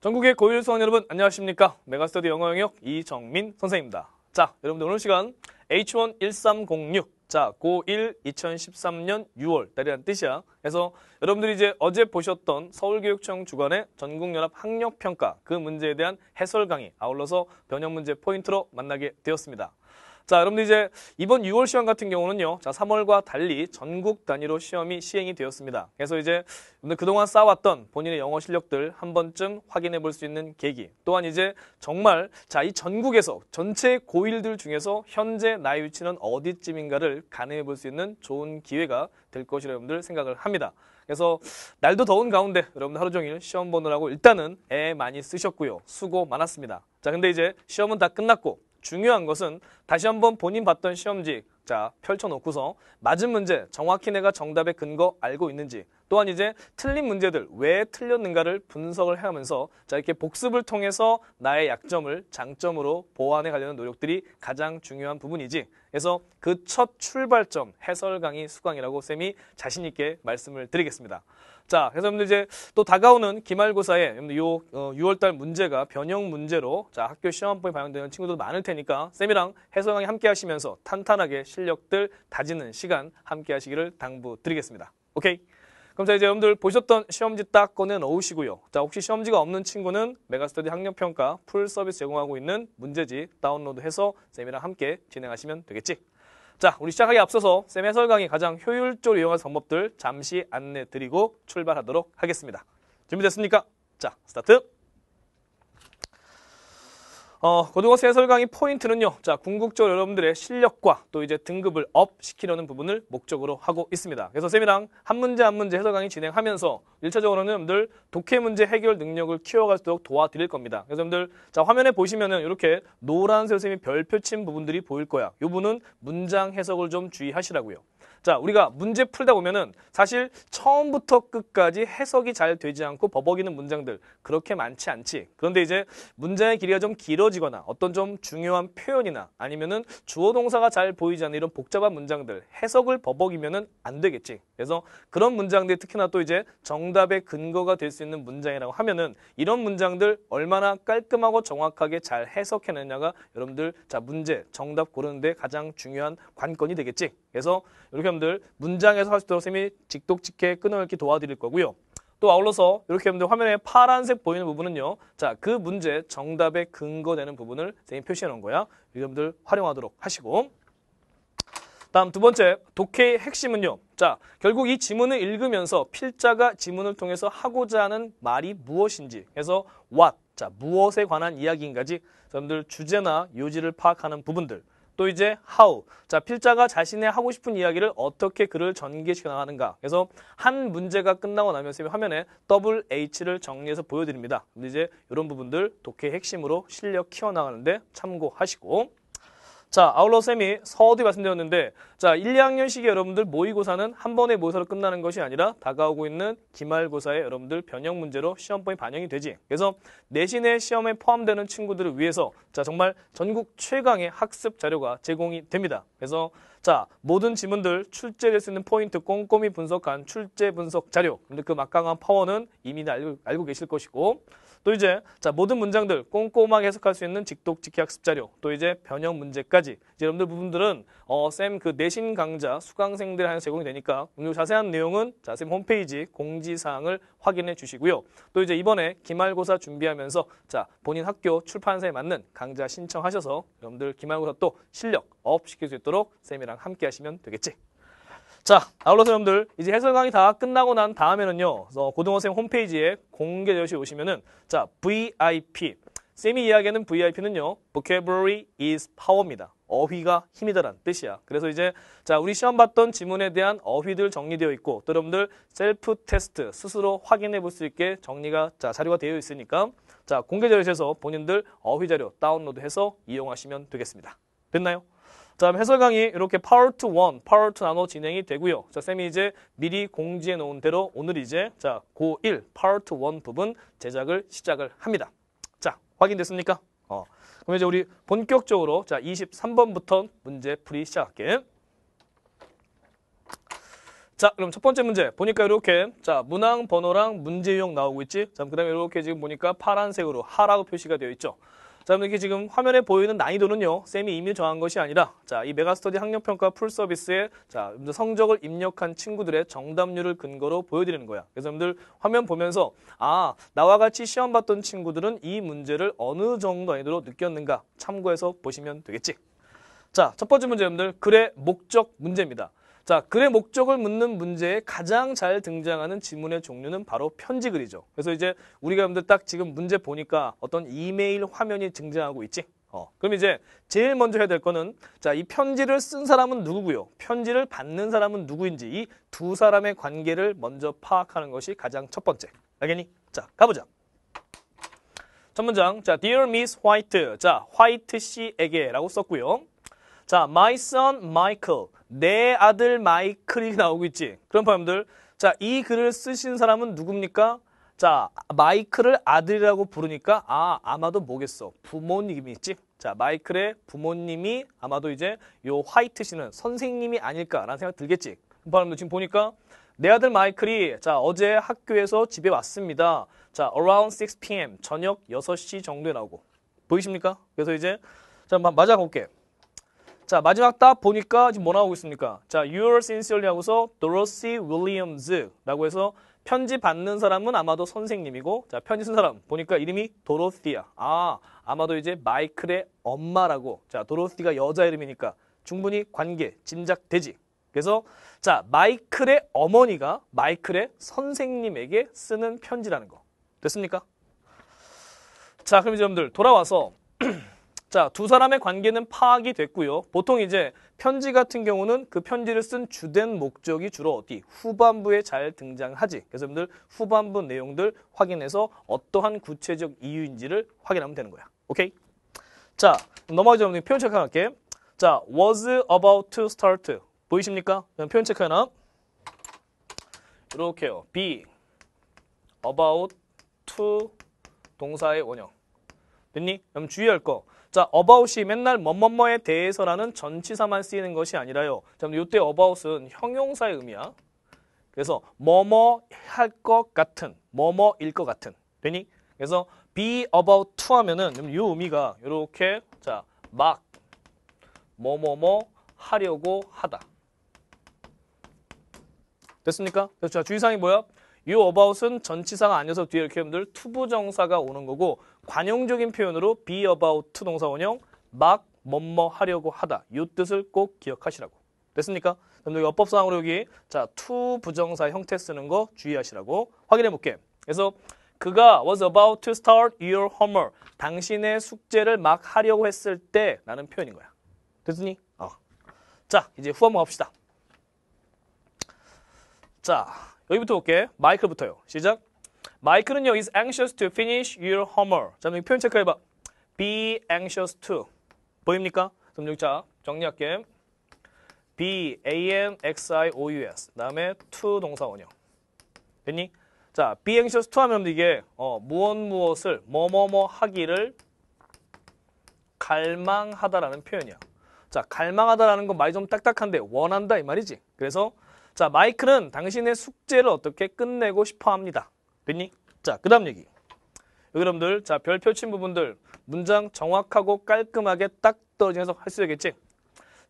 전국의 고일 유 수원 여러분 안녕하십니까 메가스터디 영어 영역 이정민 선생입니다 자 여러분들 오늘 시간 H11306 자 고1 2013년 6월 달이란 뜻이야 그래서 여러분들이 이제 어제 보셨던 서울교육청 주관의 전국연합 학력평가 그 문제에 대한 해설 강의 아울러서 변형 문제 포인트로 만나게 되었습니다 자, 여러분들 이제 이번 6월 시험 같은 경우는요. 자, 3월과 달리 전국 단위로 시험이 시행이 되었습니다. 그래서 이제 여러 그동안 쌓아왔던 본인의 영어 실력들 한 번쯤 확인해 볼 수 있는 계기. 또한 이제 정말 자, 이 전국에서 전체 고1들 중에서 현재 나의 위치는 어디쯤인가를 가늠해 볼 수 있는 좋은 기회가 될 것이라 여러분들 생각을 합니다. 그래서 날도 더운 가운데 여러분 들 하루 종일 시험 보느라고 일단은 애 많이 쓰셨고요. 수고 많았습니다. 자, 근데 이제 시험은 다 끝났고 중요한 것은 다시 한번 본인 봤던 시험지 자 펼쳐놓고서 맞은 문제 정확히 내가 정답의 근거 알고 있는지 또한 이제 틀린 문제들 왜 틀렸는가를 분석을 하면서자 이렇게 복습을 통해서 나의 약점을 장점으로 보완해 가려는 노력들이 가장 중요한 부분이지. 그래서 그 첫 출발점 해설 강의 수강이라고 쌤이 자신 있게 말씀을 드리겠습니다. 자, 그래서 여러분들 이제 또 다가오는 기말고사에 여러분들 요 어, 6월달 문제가 변형 문제로 자 학교 시험법에 반영되는 친구들도 많을 테니까 쌤이랑 해설 강의 함께 하시면서 탄탄하게 실력들 다지는 시간 함께 하시기를 당부드리겠습니다. 오케이. 그럼 자 이제 여러분들 보셨던 시험지 딱 꺼내 놓으시고요자 혹시 시험지가 없는 친구는 메가스터디 학력평가 풀 서비스 제공하고 있는 문제지 다운로드해서 쌤이랑 함께 진행하시면 되겠지. 자 우리 시작하기 앞서서 쌤 해설 강의 가장 효율적으로 이용할 방법들 잠시 안내 드리고 출발하도록 하겠습니다. 준비됐습니까? 자 스타트! 어, 고등어세 해설강의 포인트는요. 자, 궁극적으로 여러분들의 실력과 또 이제 등급을 업 시키려는 부분을 목적으로 하고 있습니다. 그래서 쌤이랑 한 문제 한 문제 해설강의 진행하면서 1차적으로는 여러분들 독해 문제 해결 능력을 키워갈수록 있도 도와드릴 겁니다. 그래서 여러분들 자, 화면에 보시면은 이렇게 노란색 쌤이 별표 친 부분들이 보일 거야. 요 부분은 문장 해석을 좀 주의하시라고요. 자, 우리가 문제 풀다 보면은 사실 처음부터 끝까지 해석이 잘 되지 않고 버벅이는 문장들 그렇게 많지 않지. 그런데 이제 문장의 길이가 좀 길어지거나 어떤 좀 중요한 표현이나 아니면은 주어 동사가 잘 보이지 않는 이런 복잡한 문장들 해석을 버벅이면은 안 되겠지. 그래서 그런 문장들 특히나 또 이제 정답의 근거가 될 수 있는 문장이라고 하면은 이런 문장들 얼마나 깔끔하고 정확하게 잘 해석해냈냐가 여러분들 자 문제 정답 고르는데 가장 중요한 관건이 되겠지. 그래서 이렇게 여러분들 문장에서 할 수 있도록 선생님이 직독직해 끊어읽기 도와드릴 거고요. 또 아울러서 이렇게 여러분들 화면에 파란색 보이는 부분은요. 자, 그 문제 정답에 근거되는 부분을 선 쌤이 표시해 놓은 거야. 여러분들 활용하도록 하시고. 다음 두 번째 독해의 핵심은요. 자, 결국 이 지문을 읽으면서 필자가 지문을 통해서 하고자 하는 말이 무엇인지. 그래서 what, 자, 무엇에 관한 이야기인가지. 여러분들 주제나 요지를 파악하는 부분들. 또 이제 how. 자, 필자가 자신의 하고 싶은 이야기를 어떻게 글을 전개시켜 나가는가. 그래서 한 문제가 끝나고 나면 선 쌤이 화면에 더블 H를 정리해서 보여드립니다. 이제 이런 부분들 독해 핵심으로 실력 키워나가는데 참고하시고 자, 아울러 쌤이 서두에 말씀드렸는데 자, 1, 2학년 시기 여러분들 모의고사는 한 번의 모의사로 끝나는 것이 아니라 다가오고 있는 기말고사에 여러분들 변형 문제로 시험법이 반영이 되지. 그래서 내신의 시험에 포함되는 친구들을 위해서 자, 정말 전국 최강의 학습 자료가 제공이 됩니다. 그래서 자, 모든 지문들 출제될 수 있는 포인트 꼼꼼히 분석한 출제 분석 자료. 근데 그 막강한 파워는 이미 알고, 알고 계실 것이고 또 이제 자 모든 문장들 꼼꼼하게 해석할 수 있는 직독 직해 학습 자료 또 이제 변형 문제까지 이제 여러분들 부분들은 어, 쌤 그 내신 강좌 수강생들 한서 제공이 되니까 오늘 자세한 내용은 자 쌤 홈페이지 공지사항을 확인해 주시고요. 또 이제 이번에 기말고사 준비하면서 자 본인 학교 출판사에 맞는 강좌 신청하셔서 여러분들 기말고사 또 실력 업 시킬 수 있도록 쌤이랑 함께 하시면 되겠지. 자, 아울러서 여러분들 이제 해설 강의 다 끝나고 난 다음에는요. 고등어생 홈페이지에 공개되시 오시면은 자, VIP 쌤이 이야기하는 VIP는요. Vocabulary is power입니다. 어휘가 힘이다란 뜻이야. 그래서 이제 자 우리 시험 봤던 지문에 대한 어휘들 정리되어 있고 또 여러분들 셀프 테스트 스스로 확인해 볼 수 있게 정리가 자 자료가 되어 있으니까 자 공개 자료실에서 본인들 어휘 자료 다운로드해서 이용하시면 되겠습니다. 됐나요? 다음 해설 강의 이렇게 파워 투 원, 파워 투 나눠 진행이 되고요. 자, 쌤이 이제 미리 공지해 놓은 대로 오늘 이제 자, 고1 파워 투원 부분 제작을 시작을 합니다. 자, 확인됐습니까? 어. 그럼 이제 우리 본격적으로 자, 23번부터 문제 풀이 시작할게. 자, 그럼 첫 번째 문제 보니까 이렇게 자, 문항 번호랑 문제용 나오고 있지? 자, 그다음에 이렇게 지금 보니까 파란색으로 하라고 표시가 되어 있죠. 자, 여러분들 지금 화면에 보이는 난이도는요. 쌤이 이미 정한 것이 아니라 자, 이 메가스터디 학력평가 풀 서비스에 자, 성적을 입력한 친구들의 정답률을 근거로 보여드리는 거야. 그래서 여러분들 화면 보면서 아, 나와 같이 시험 봤던 친구들은 이 문제를 어느 정도 난이도로 느꼈는가 참고해서 보시면 되겠지. 자, 첫 번째 문제 여러분들 글의 목적 문제입니다. 자, 글의 목적을 묻는 문제에 가장 잘 등장하는 지문의 종류는 바로 편지 글이죠. 그래서 이제 우리가 여러분들 딱 지금 문제 보니까 어떤 이메일 화면이 등장하고 있지? 어, 그럼 이제 제일 먼저 해야 될 거는 자, 이 편지를 쓴 사람은 누구고요? 편지를 받는 사람은 누구인지 이 두 사람의 관계를 먼저 파악하는 것이 가장 첫 번째. 알겠니? 자, 가보자. 첫 문장. 자, Dear Miss White. 자, 화이트 씨에게라고 썼고요. 자, My son Michael. 내 아들 마이클이 나오고 있지. 그런 발람들 자, 이 글을 쓰신 사람은 누굽니까? 자, 마이클을 아들이라고 부르니까 아, 아마도 뭐겠어. 부모님이겠지. 자, 마이클의 부모님이 아마도 이제 요 화이트 씨는 선생님이 아닐까라는 생각 들겠지. 그발람들 지금 보니까 내 아들 마이클이 자, 어제 학교에서 집에 왔습니다. 자, around 6 p.m. 저녁 6시 정도에 나오고. 보이십니까? 그래서 이제 자, 마, 맞아 볼게. 자, 마지막 답 보니까 지금 뭐 나오고 있습니까? 자, your sincerely 하고서 Dorothy Williams라고 해서 편지 받는 사람은 아마도 선생님이고, 자, 편지 쓴 사람 보니까 이름이 도로티야. 아, 아마도 이제 마이클의 엄마라고. 자, 도로티가 여자 이름이니까 충분히 관계 짐작되지. 그래서 자, 마이클의 어머니가 마이클의 선생님에게 쓰는 편지라는 거. 됐습니까? 자, 그럼 이제 여러분들 돌아와서 자, 두 사람의 관계는 파악이 됐고요. 보통 이제 편지 같은 경우는 그 편지를 쓴 주된 목적이 주로 어디 후반부에 잘 등장하지. 그래서 여러분들 후반부 내용들 확인해서 어떠한 구체적 이유인지를 확인하면 되는 거야. 오케이? 자, 넘어가 여러분들 표현 체크 할게. 자, was about to start. 보이십니까? 그럼 표현 체크 하나. 이렇게요. be about to 동사의 원형. 됐니? 그럼 주의할 거. 자, about이 맨날 뭐뭐뭐에 대해서라는 전치사만 쓰이는 것이 아니라요. 자, 이때 about은 형용사의 의미야. 그래서 뭐뭐 할 것 같은, 뭐뭐일 것 같은. 되니? 그래서 be about to 하면은 이 의미가 이렇게 자, 막 뭐뭐뭐 하려고 하다. 됐습니까? 자, 주의사항이 뭐야? 이 about은 전치사가 아니어서 뒤에 이렇게 하면 t 투부정사가 오는 거고 관용적인 표현으로 be about to 동사원형 막 뭐뭐 하려고 하다 이 뜻을 꼭 기억하시라고 됐습니까? 여러분들 어법상으로 여기 자 to 부정사 형태 쓰는 거 주의하시라고 확인해 볼게 그래서 그가 was about to start your homework 당신의 숙제를 막 하려고 했을 때 라는 표현인 거야 됐으니? 어. 자 이제 후 한번 갑시다 자 여기부터 볼게 마이클부터요 시작 마이클은요 is anxious to finish your homework. 자, 여기 표현 체크해봐. be anxious to 보입니까? 그럼 여기 자 정리할게. be a n x i o u s 그다음에 to 동사원형. 됐니? 자, be anxious to 하면 이게 어, 무엇 무엇을 뭐뭐뭐 뭐, 뭐 하기를 갈망하다라는 표현이야. 자, 갈망하다라는 건 말이 좀 딱딱한데 원한다 이 말이지. 그래서 자, 마이클은 당신의 숙제를 어떻게 끝내고 싶어 합니다. 됐니? 자, 그 다음 얘기. 여러분들, 자, 별표친 부분들 문장 정확하고 깔끔하게 딱떨어지면서할 수 있겠지?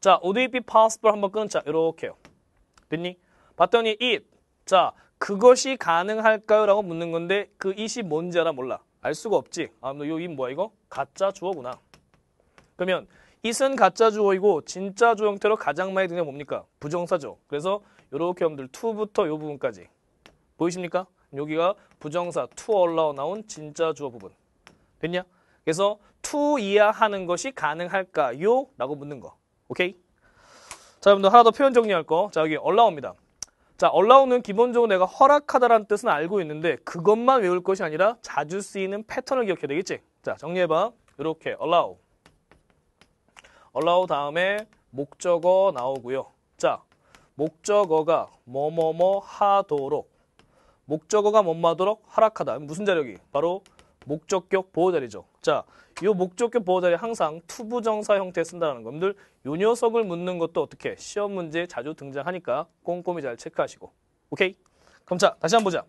자, would it be possible 한 번 끊자. 이렇게요. 됐니? 봤더니 it. 자, 그것이 가능할까요? 라고 묻는 건데 그 it이 뭔지 알아? 몰라. 알 수가 없지. 아, 너 이거 it 뭐야 이거? 가짜 주어구나. 그러면 it은 가짜 주어이고 진짜 주어 형태로 가장 많이 드는 게 뭡니까? 부정사죠. 그래서 이렇게 여러분들 to부터 이 부분까지. 보이십니까? 여기가 부정사 to a l l 나온 진짜 주어 부분. 됐냐? 그래서 to 이하 하는 것이 가능할까요? 라고 묻는 거. 오케이? 자, 여러분들 하나 더 표현 정리할 거. 자, 여기 a l l o 니다 자, 올라오는 기본적으로 내가 허락하다라는 뜻은 알고 있는데 그것만 외울 것이 아니라 자주 쓰이는 패턴을 기억해야 되겠지? 자, 정리해봐. 이렇게 allow. allow 다음에 목적어 나오고요. 자, 목적어가 뭐뭐뭐 하도록 목적어가 못마도록 하락하다. 무슨 자력이? 바로 목적격 보호자리죠. 자, 이 목적격 보호자리 항상 투부정사 형태에 쓴다는 겁니다. 이 녀석을 묻는 것도 어떻게 시험 문제에 자주 등장하니까 꼼꼼히 잘 체크하시고. 오케이? 그럼 자, 다시 한번 보자.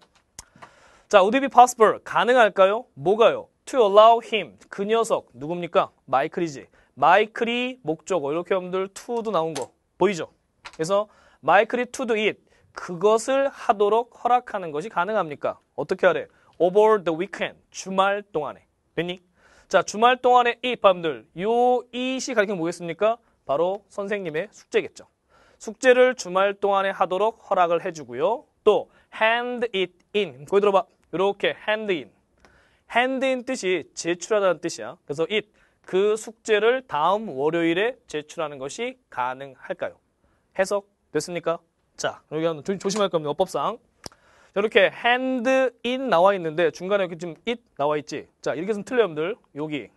자, would it be possible? 가능할까요? 뭐가요? to allow him. 그 녀석 누굽니까? 마이클이지. 마이클이 목적어. 이렇게 여러분들 to도 나온 거 보이죠? 그래서 마이클이 to do it. 그것을 하도록 허락하는 것이 가능합니까? 어떻게 하래? Over the weekend. 주말 동안에. 됐니? 자, 주말 동안에 이 밤들. 요 이시 가리켜 뭐겠습니까? 바로 선생님의 숙제겠죠. 숙제를 주말 동안에 하도록 허락을 해주고요. 또 hand it in. 거기 들어봐. 이렇게 hand in. hand in 뜻이 제출하다는 뜻이야. 그래서 it, 그 숙제를 다음 월요일에 제출하는 것이 가능할까요? 해석 됐습니까? 자, 여기 한번 조, 심할 겁니다. 어법상. 이렇게 hand in 나와 있는데 중간에 이렇게 지금 it 나와 있지. 자, 이렇게 쓰면 틀려요, 여러분들. 여기.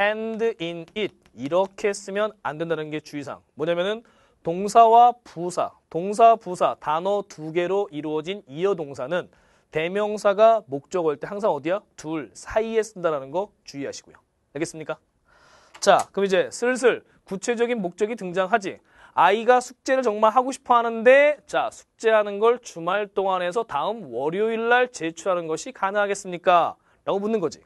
hand in it 이렇게 쓰면 안 된다는 게 주의사항. 뭐냐면은 동사와 부사, 동사, 부사, 단어 두 개로 이루어진 이어 동사는 대명사가 목적어일 때 항상 어디야? 둘 사이에 쓴다라는 거 주의하시고요. 알겠습니까? 자, 그럼 이제 슬슬 구체적인 목적이 등장하지. 아이가 숙제를 정말 하고 싶어 하는데 자 숙제하는 걸 주말 동안 해서 다음 월요일 날 제출하는 것이 가능하겠습니까? 라고 묻는 거지.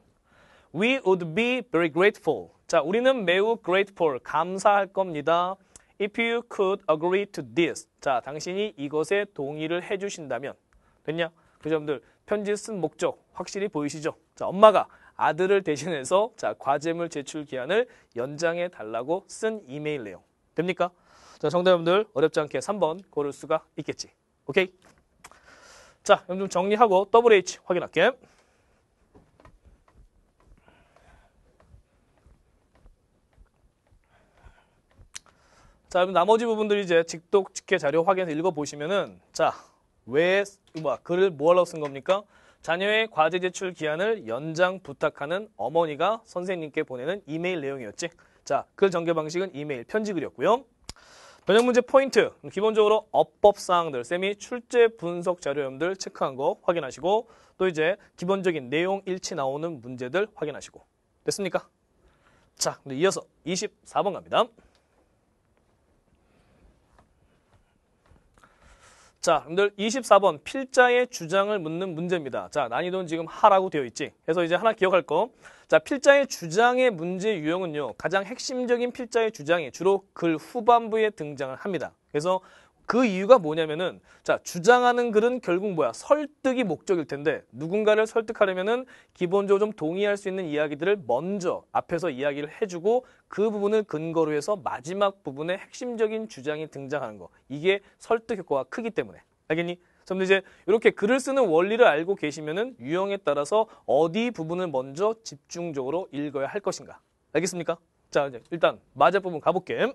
We would be very grateful. 자, 우리는 매우 grateful, 감사할 겁니다. If you could agree to this. 자, 당신이 이것에 동의를 해주신다면. 됐냐? 그 점들 편지 쓴 목적 확실히 보이시죠? 자, 엄마가 아들을 대신해서 자 과제물 제출 기한을 연장해 달라고 쓴 이메일 내용. 됩니까? 자, 정답분들 여러 어렵지 않게 3번 고를 수가 있겠지. 오케이? 자, 그럼 좀 정리하고 WH 확인할게. 자, 그럼 나머지 부분들 이제 직독 직계 자료 확인해서 읽어보시면은 자, 왜, 뭐, 글을 뭐하라고 쓴 겁니까? 자녀의 과제 제출 기한을 연장 부탁하는 어머니가 선생님께 보내는 이메일 내용이었지. 자, 글 전개 방식은 이메일 편지 글이었고요. 변형 문제 포인트. 기본적으로 어법 사항들, 쌤이 출제 분석 자료염들 체크한 거 확인하시고 또 이제 기본적인 내용 일치 나오는 문제들 확인하시고 됐습니까? 자, 이어서 24번 갑니다. 자, 여러분들 24번 필자의 주장을 묻는 문제입니다. 자, 난이도는 지금 하라고 되어 있지. 그래서 이제 하나 기억할 거. 자, 필자의 주장의 문제 유형은요. 가장 핵심적인 필자의 주장이 주로 글 후반부에 등장을 합니다. 그래서 그 이유가 뭐냐면은 자 주장하는 글은 결국 뭐야 설득이 목적일 텐데 누군가를 설득하려면은 기본적으로 좀 동의할 수 있는 이야기들을 먼저 앞에서 이야기를 해주고 그 부분을 근거로 해서 마지막 부분에 핵심적인 주장이 등장하는 거 이게 설득 효과가 크기 때문에 알겠니? 그럼 이제 이렇게 글을 쓰는 원리를 알고 계시면은 유형에 따라서 어디 부분을 먼저 집중적으로 읽어야 할 것인가 알겠습니까? 자 이제 일단 마자 부분 가볼게.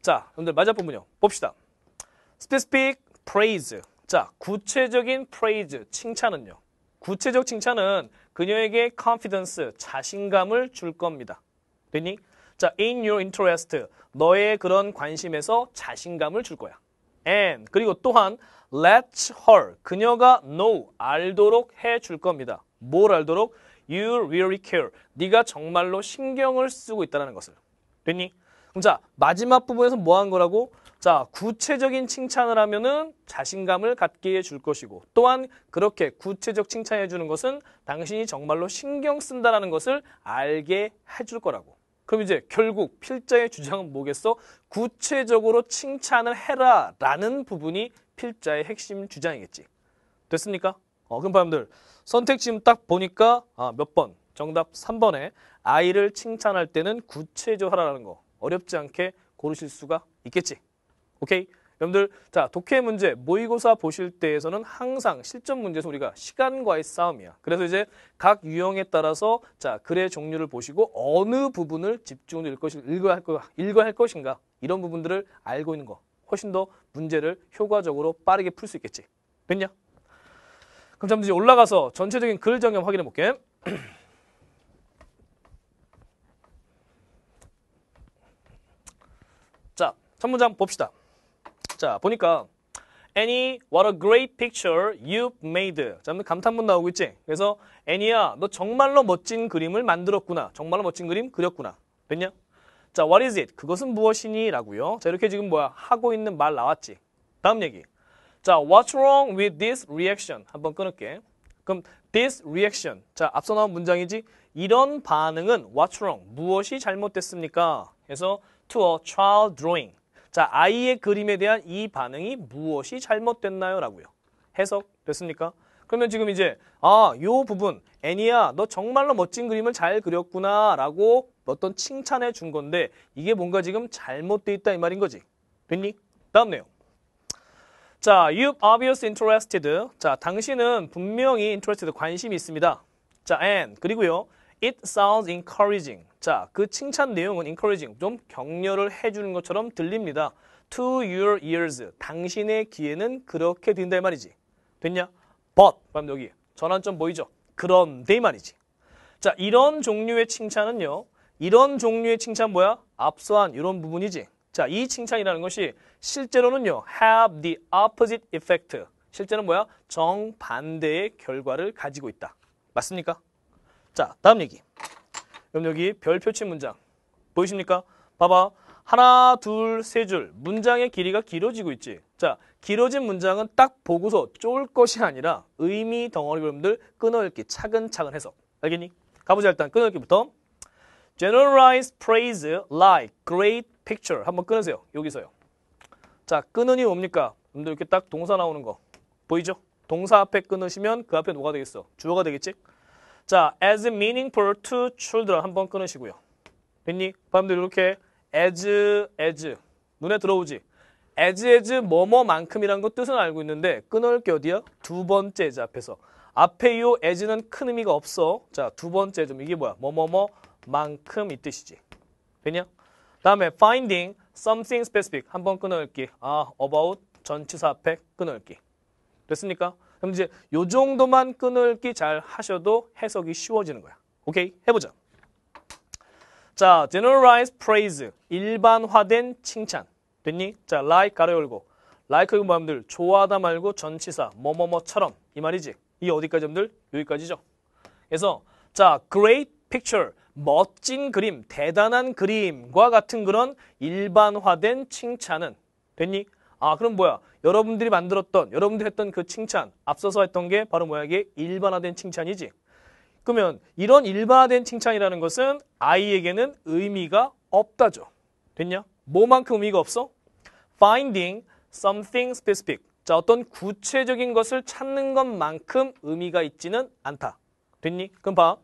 자, 여러분들 맞아 본문요. 봅시다. specific praise. 자, 구체적인 praise, 칭찬은요. 구체적 칭찬은 그녀에게 confidence, 자신감을 줄 겁니다. 되니? 자, in your interest, 너의 그런 관심에서 자신감을 줄 거야. and, 그리고 또한 let her, 그녀가 know, 알도록 해 줄 겁니다. 뭘 알도록? You really care, 네가 정말로 신경을 쓰고 있다는 것을. 되니? 자, 마지막 부분에서 뭐 한 거라고? 자, 구체적인 칭찬을 하면은 자신감을 갖게 해줄 것이고 또한 그렇게 구체적 칭찬해 주는 것은 당신이 정말로 신경 쓴다라는 것을 알게 해줄 거라고. 그럼 이제 결국 필자의 주장은 뭐겠어? 구체적으로 칭찬을 해라 라는 부분이 필자의 핵심 주장이겠지. 됐습니까? 어, 그럼 여러분들 선택 지금 딱 보니까 아, 몇 번? 정답 3번에 아이를 칭찬할 때는 구체적으로 하라는 거. 어렵지 않게 고르실 수가 있겠지. 오케이? 여러분들 자 독해 문제 모의고사 보실 때에서는 항상 실전 문제에서 우리가 시간과의 싸움이야. 그래서 이제 각 유형에 따라서 자 글의 종류를 보시고 어느 부분을 집중으 읽을 것이 읽어야 할, 거, 읽어야 할 것인가 이런 부분들을 알고 있는 거 훨씬 더 문제를 효과적으로 빠르게 풀 수 있겠지. 됐냐? 그럼 잠시 올라가서 전체적인 글 정형 확인해 볼게. 첫 문장 봅시다. 자, 보니까 Annie, what a great picture you've made. 자, 감탄문 나오고 있지? 그래서 Annie야, 너 정말로 멋진 그림을 만들었구나. 정말로 멋진 그림 그렸구나. 됐냐? 자, what is it? 그것은 무엇이니? 라고요. 자, 이렇게 지금 뭐야? 하고 있는 말 나왔지. 다음 얘기. 자, what's wrong with this reaction? 한번 끊을게. 그럼 this reaction. 자, 앞서 나온 문장이지. 이런 반응은 what's wrong? 무엇이 잘못됐습니까? 그래서 to a child drawing. 자, 아이의 그림에 대한 이 반응이 무엇이 잘못됐나요? 라고요. 해석 됐습니까? 그러면 지금 이제 아, 요 부분 애니야 너 정말로 멋진 그림을 잘 그렸구나 라고 어떤 칭찬해 준 건데 이게 뭔가 지금 잘못돼 있다 이 말인 거지. 됐니? 다음 내용. 자, you've obvious interested. 자, 당신은 분명히 interested 관심이 있습니다. 자, and 그리고요. It sounds encouraging. 자, 그 칭찬 내용은 encouraging, 좀 격려를 해주는 것처럼 들립니다. To your ears, 당신의 귀에는 그렇게 된다 이 말이지. 됐냐? But, 그럼 여기 전환점 보이죠? 그런데 이 말이지. 자, 이런 종류의 칭찬은요. 이런 종류의 칭찬 뭐야? 앞서한 이런 부분이지. 자, 이 칭찬이라는 것이 실제로는요. have the opposite effect. 실제는 뭐야? 정반대의 결과를 가지고 있다. 맞습니까? 자, 다음 얘기. 그럼 여기 별 표친 문장 보이십니까? 봐봐. 하나, 둘, 세 줄. 문장의 길이가 길어지고 있지. 자, 길어진 문장은 딱 보고서 쫄 것이 아니라 의미 덩어리 여러분들 끊어읽기 차근차근 해서. 알겠니? 가보자 일단 끊어읽기부터. Generalized praise like great picture. 한번 끊으세요. 여기서요. 자, 끊으니 뭡니까? 여러분들 이렇게 딱 동사 나오는 거. 보이죠? 동사 앞에 끊으시면 그 앞에 뭐가 되겠어? 주어가 되겠지? 자, as meaningful to children 한 번 끊으시고요. 됐니? 여러분들 이렇게 as, as 눈에 들어오지? as, as 뭐뭐만큼이란것 뜻은 알고 있는데 끊을 게 어디야? 두 번째 as 앞에서. 앞에 요 as는 큰 의미가 없어. 자, 두 번째 좀 이게 뭐야? 뭐뭐뭐만큼 이 뜻이지. 됐냐? 다음에 finding something specific 한번 끊을게 아, about 전치사 앞에 끊을게 됐습니까? 그럼 이제 요 정도만 끊을기 잘 하셔도 해석이 쉬워지는 거야. 오케이? 해보자. 자, generalized praise. 일반화된 칭찬. 됐니? 자, like 가로 열고. like 이건 뭐람들 좋아하다 말고 전치사 뭐뭐뭐처럼 이 말이지. 이 어디까지 여들 여기까지죠. 그래서 자, great picture. 멋진 그림, 대단한 그림과 같은 그런 일반화된 칭찬은 됐니? 아 그럼 뭐야 여러분들이 만들었던 여러분들이 했던 그 칭찬 앞서서 했던 게 바로 뭐야 이게 일반화된 칭찬이지 그러면 이런 일반화된 칭찬이라는 것은 아이에게는 의미가 없다죠 됐냐 뭐만큼 의미가 없어 finding something specific 자 어떤 구체적인 것을 찾는 것만큼 의미가 있지는 않다 됐니 그럼 봐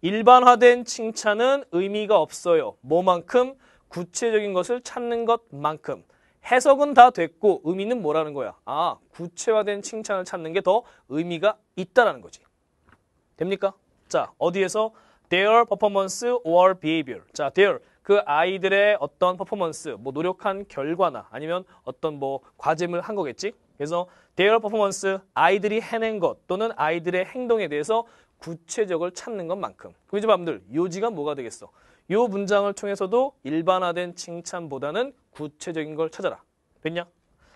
일반화된 칭찬은 의미가 없어요 뭐만큼 구체적인 것을 찾는 것만큼 해석은 다 됐고 의미는 뭐라는 거야? 아, 구체화된 칭찬을 찾는 게 더 의미가 있다라는 거지. 됩니까? 자, 어디에서 their performance or behavior. 자, their 그 아이들의 어떤 퍼포먼스, 뭐 노력한 결과나 아니면 어떤 뭐 과제물 한 거겠지? 그래서 their performance, 아이들이 해낸 것 또는 아이들의 행동에 대해서 구체적을 찾는 것만큼. 그럼 이제 여러분들, 요지가 뭐가 되겠어? 이 문장을 통해서도 일반화된 칭찬보다는 구체적인 걸 찾아라. 됐냐?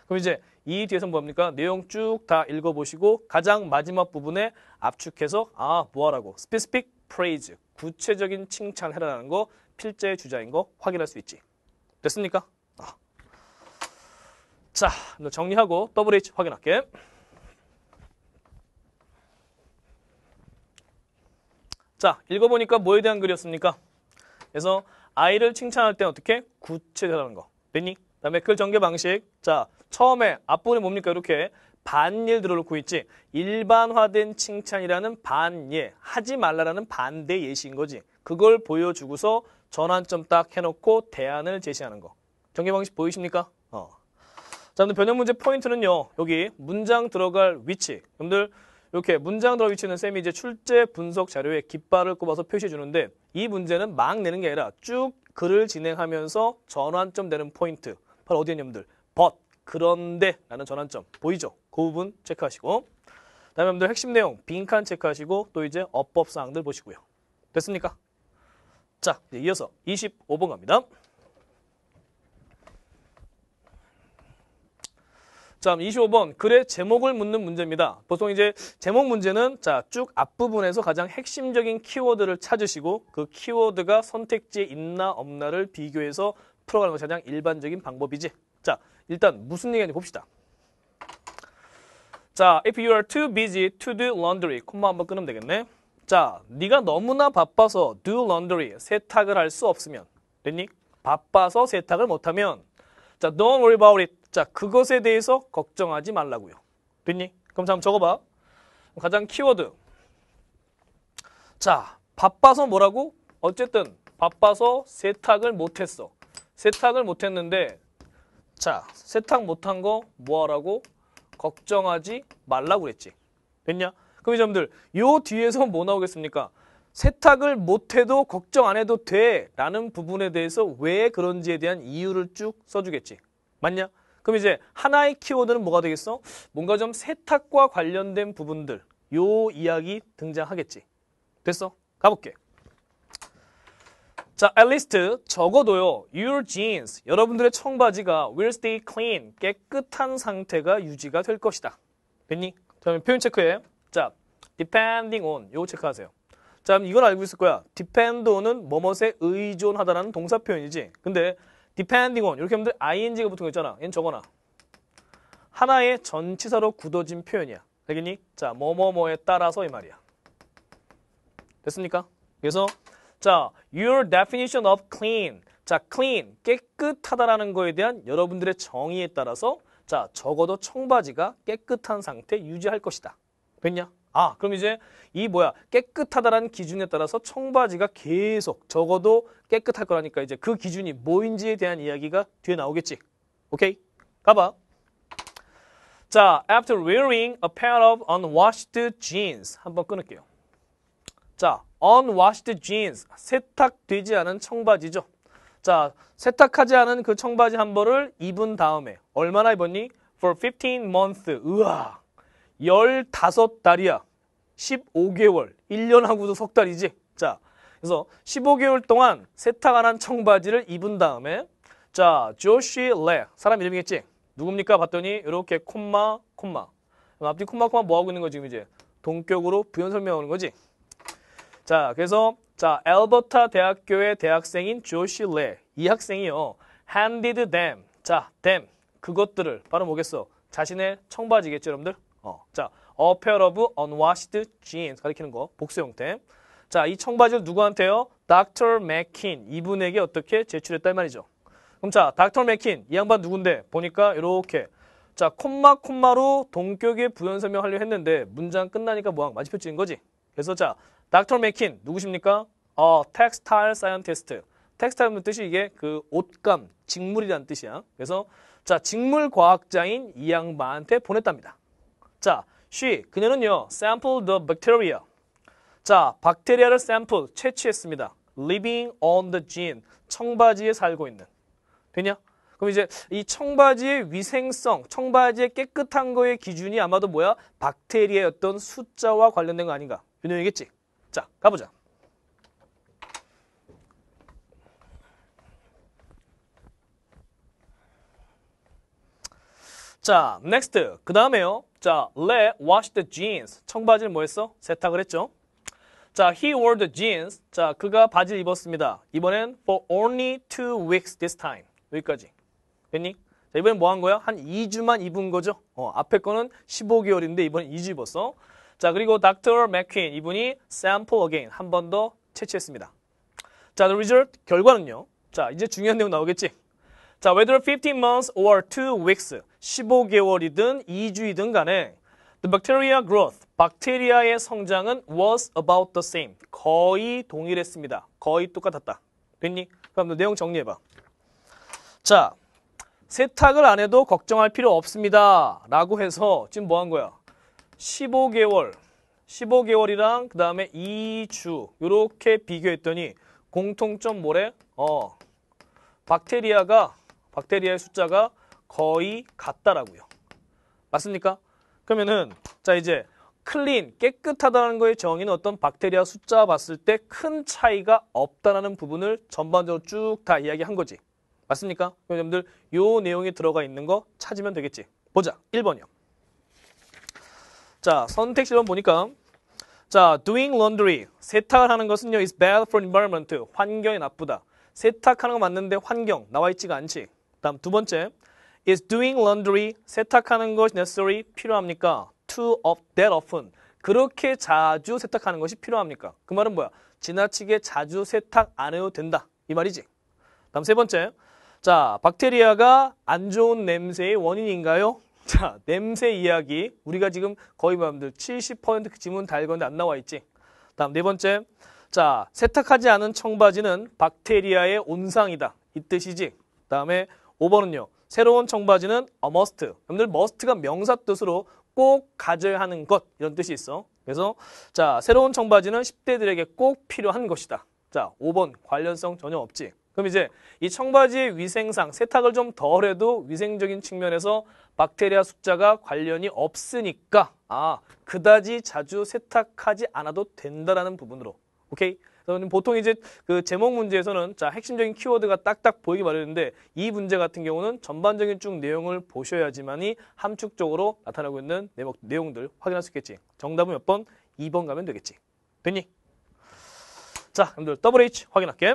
그럼 이제 이 뒤에서 뭡니까? 내용 쭉 다 읽어보시고 가장 마지막 부분에 압축해서 아 뭐하라고 specific praise 구체적인 칭찬을 해라라는 거 필자의 주자인 거 확인할 수 있지. 됐습니까? 아. 자, 정리하고 WH 확인할게. 자, 읽어보니까 뭐에 대한 글이었습니까? 그래서 아이를 칭찬할 때 어떻게 구체적이라는 거. 됐니? 그 다음에 글 전개 방식. 자, 처음에 앞부분이 뭡니까? 이렇게 반일 들어놓고 있지. 일반화된 칭찬이라는 반예, 하지 말라라는 반대 예시인 거지. 그걸 보여주고서 전환점 딱 해놓고 대안을 제시하는 거. 전개 방식 보이십니까? 어. 자, 근데 변형 문제 포인트는요. 여기 문장 들어갈 위치. 여러분들 이렇게 문장들 어 위치는 쌤이 이제 출제 분석 자료에 깃발을 꼽아서 표시해 주는데 이 문제는 막 내는 게 아니라 쭉 글을 진행하면서 전환점 되는 포인트 바로 어디였냐면들 but 그런데 라는 전환점 보이죠? 그 부분 체크하시고 다음에 여러분들 핵심 내용 빈칸 체크하시고 또 이제 어법 사항들 보시고요. 됐습니까? 자 이어서 25번 갑니다. 자, 25번. 글의 제목을 묻는 문제입니다. 보통 이제 제목 문제는 자, 쭉 앞부분에서 가장 핵심적인 키워드를 찾으시고 그 키워드가 선택지에 있나 없나를 비교해서 풀어가는 것이 가장 일반적인 방법이지. 자, 일단 무슨 얘기인지 봅시다. 자, if you are too busy to do laundry, 콤마 한 번 끊으면 되겠네. 자, 네가 너무나 바빠서 do laundry, 세탁을 할 수 없으면 됐니? 바빠서 세탁을 못하면 자, don't worry about it. 자, 그것에 대해서 걱정하지 말라고요. 됐니? 그럼 잠깐 적어봐. 가장 키워드. 자, 바빠서 뭐라고? 어쨌든 바빠서 세탁을 못했어. 세탁을 못했는데 자, 세탁 못한 거 뭐하라고? 걱정하지 말라고 그랬지. 됐냐? 그럼 이점들, 요 뒤에서 뭐 나오겠습니까? 세탁을 못해도 걱정 안 해도 돼 라는 부분에 대해서 왜 그런지에 대한 이유를 쭉 써주겠지. 맞냐? 그럼 이제 하나의 키워드는 뭐가 되겠어? 뭔가 좀 세탁과 관련된 부분들 요 이야기 등장하겠지. 됐어? 가볼게. 자, at l e 적어도요. Your jeans, 여러분들의 청바지가 will stay clean, 깨끗한 상태가 유지가 될 것이다. 됐니? 그러면 표현 체크해. 자, depending on 요거 체크하세요. 자, 이건 알고 있을 거야. depend on은 뭐뭇에 의존하다라는 동사 표현이지. 근데 depending on 이렇게 하면 ing가 붙은 거 있잖아. 얘는 저거나. 하나의 전치사로 굳어진 표현이야. 알겠니? 자, 뭐뭐뭐에 따라서 이 말이야. 됐습니까? 그래서 자, your definition of clean. 자, clean, 깨끗하다라는 거에 대한 여러분들의 정의에 따라서 자, 적어도 청바지가 깨끗한 상태 유지할 것이다. 됐냐? 아 그럼 이제 이 뭐야 깨끗하다라는 기준에 따라서 청바지가 계속 적어도 깨끗할 거라니까 이제 그 기준이 뭐인지에 대한 이야기가 뒤에 나오겠지 오케이 가봐 자 after wearing a pair of unwashed jeans 한번 끊을게요 자 unwashed jeans 세탁되지 않은 청바지죠 자 세탁하지 않은 그 청바지 한 벌을 입은 다음에 얼마나 입었니? for 15 months 우와 15달이야. 15개월. 1년 하고도 석 달이지. 자, 그래서 15개월 동안 세탁 안 한 청바지를 입은 다음에 자, 조시 레. 사람 이름이겠지? 누굽니까? 봤더니 이렇게 콤마, 콤마. 앞뒤 콤마, 콤마 뭐 하고 있는 거지, 이제? 동격으로 부연 설명하는 거지. 자, 그래서 자, 엘버타 대학교의 대학생인 조시 레. 이 학생이요. handed them. 자, them. 그것들을 바로 뭐겠어? 자신의 청바지겠지 여러분들? 어. 자, a pair of unwashed jeans 가리키는 거 복수 형태. 자, 이 청바지를 누구한테요? Dr. McKin 이분에게 어떻게 제출했단 말이죠. 그럼 자, Dr. McKin 이 양반 누군데? 보니까 이렇게 자 콤마 콤마로 동격의 부연 설명하려 했는데 문장 끝나니까 뭐항 마지표 찍은 거지. 그래서 자, Dr. McKin 누구십니까? 어, 텍스타일 사이언티스트. 텍스타일은 뜻이 이게 그 옷감, 직물이라는 뜻이야. 그래서 자, 직물 과학자인 이 양반한테 보냈답니다. 자, she, 그녀는요, sampled the bacteria. 자, 박테리아를 sample, 채취했습니다. living on the jean, 청바지에 살고 있는. 되냐? 그럼 이제 이 청바지의 위생성, 청바지의 깨끗한 거의 기준이 아마도 뭐야? 박테리아였던 숫자와 관련된 거 아닌가? 분명히겠지? 자, 가보자. 자, next. 그 다음에요. 자, Le w a s h the jeans. 청바지를 뭐 했어? 세탁을 했죠. 자, he wore the jeans. 자, 그가 바지를 입었습니다. 이번엔 for only two weeks this time. 여기까지. 됐니? 자, 이번엔 뭐 한 거야? 한 2주만 입은 거죠. 어, 앞에 거는 15개월인데 이번엔 2주 입었어. 자, 그리고 Dr. McQueen 이분이 sample again 한 번 더 채취했습니다. 자, the result 결과는요. 자, 이제 중요한 내용 나오겠지. 자, whether 15 months or 2 weeks, 15개월이든 2주이든 간에 the bacteria growth, 박테리아의 성장은 was about the same, 거의 동일했습니다. 거의 똑같았다. 됐니? 그럼 너 내용 정리해봐. 자, 세탁을 안 해도 걱정할 필요 없습니다. 라고 해서 지금 뭐 한 거야? 15개월, 15개월이랑 그 다음에 2주 이렇게 비교했더니 공통점 뭐래? 어, 박테리아가 박테리아의 숫자가 거의 같다라고요. 맞습니까? 그러면은 자 이제 클린 깨끗하다는 거의 정의는 어떤 박테리아 숫자 봤을 때 큰 차이가 없다는 부분을 전반적으로 쭉 다 이야기한 거지. 맞습니까? 여러분들 요 내용이 들어가 있는 거 찾으면 되겠지. 보자. 1번이요. 자, 선택 실험 보니까 자, doing laundry, 세탁을 하는 것은요 is bad for environment, 환경이 나쁘다. 세탁하는 거 맞는데 환경 나와 있지가 않지. 다음 두 번째. Is doing laundry, 세탁하는 것이 necessary, 필요합니까? Too of that often. 그렇게 자주 세탁하는 것이 필요합니까? 그 말은 뭐야? 지나치게 자주 세탁 안 해도 된다. 이 말이지. 다음 세 번째. 자, 박테리아가 안 좋은 냄새의 원인인가요? 자, 냄새 이야기. 우리가 지금 거의 뭐 여러분들 70%그 지문 다 읽었는데 안 나와 있지. 다음 네 번째. 자, 세탁하지 않은 청바지는 박테리아의 온상이다. 이 뜻이지. 다음에 5번은요. 새로운 청바지는 a must. 여러분들 must가 명사 뜻으로 꼭 가져야 하는 것 이런 뜻이 있어. 그래서 자 새로운 청바지는 10대들에게 꼭 필요한 것이다. 자 5번 관련성 전혀 없지. 그럼 이제 이 청바지의 위생상 세탁을 좀 덜 해도 위생적인 측면에서 박테리아 숫자가 관련이 없으니까 아 그다지 자주 세탁하지 않아도 된다라는 부분으로 오케이 보통 이제 그 제목 문제에서는 자 핵심적인 키워드가 딱딱 보이기 마련인데 이 문제 같은 경우는 전반적인 쭉 내용을 보셔야지만이 함축적으로 나타나고 있는 내목, 내용들 확인할 수 있겠지. 정답은 몇 번? 2번 가면 되겠지. 됐니? 자, 여러분들 WH 확인할게.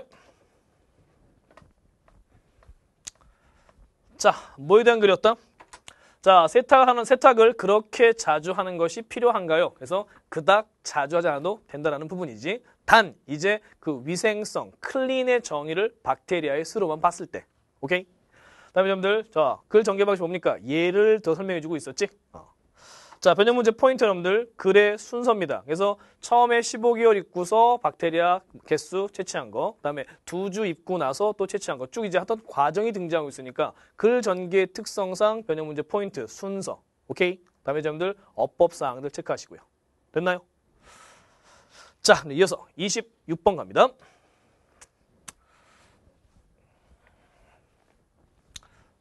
자, 뭐에 대한 글이었다? 자, 세탁 하는 세탁을 그렇게 자주 하는 것이 필요한가요? 그래서 그닥 자주 하지 않아도 된다라는 부분이지. 단 이제 그 위생성, 클린의 정의를 박테리아의 수로만 봤을 때. 오케이? 다음에 여러분들 자, 글 전개 방식 뭡니까? 예를 더 설명해 주고 있었지? 어. 자, 변형 문제 포인트 여러분들 글의 순서입니다. 그래서 처음에 15개월 입고서 박테리아 개수 채취한 거, 그다음에 두 주 입고 나서 또 채취한 거 쭉 이제 하던 과정이 등장하고 있으니까 글전개 특성상 변형 문제 포인트 순서. 오케이? 다음에 여러분들 어법 사항들 체크하시고요. 됐나요? 자, 네, 이어서 26번 갑니다.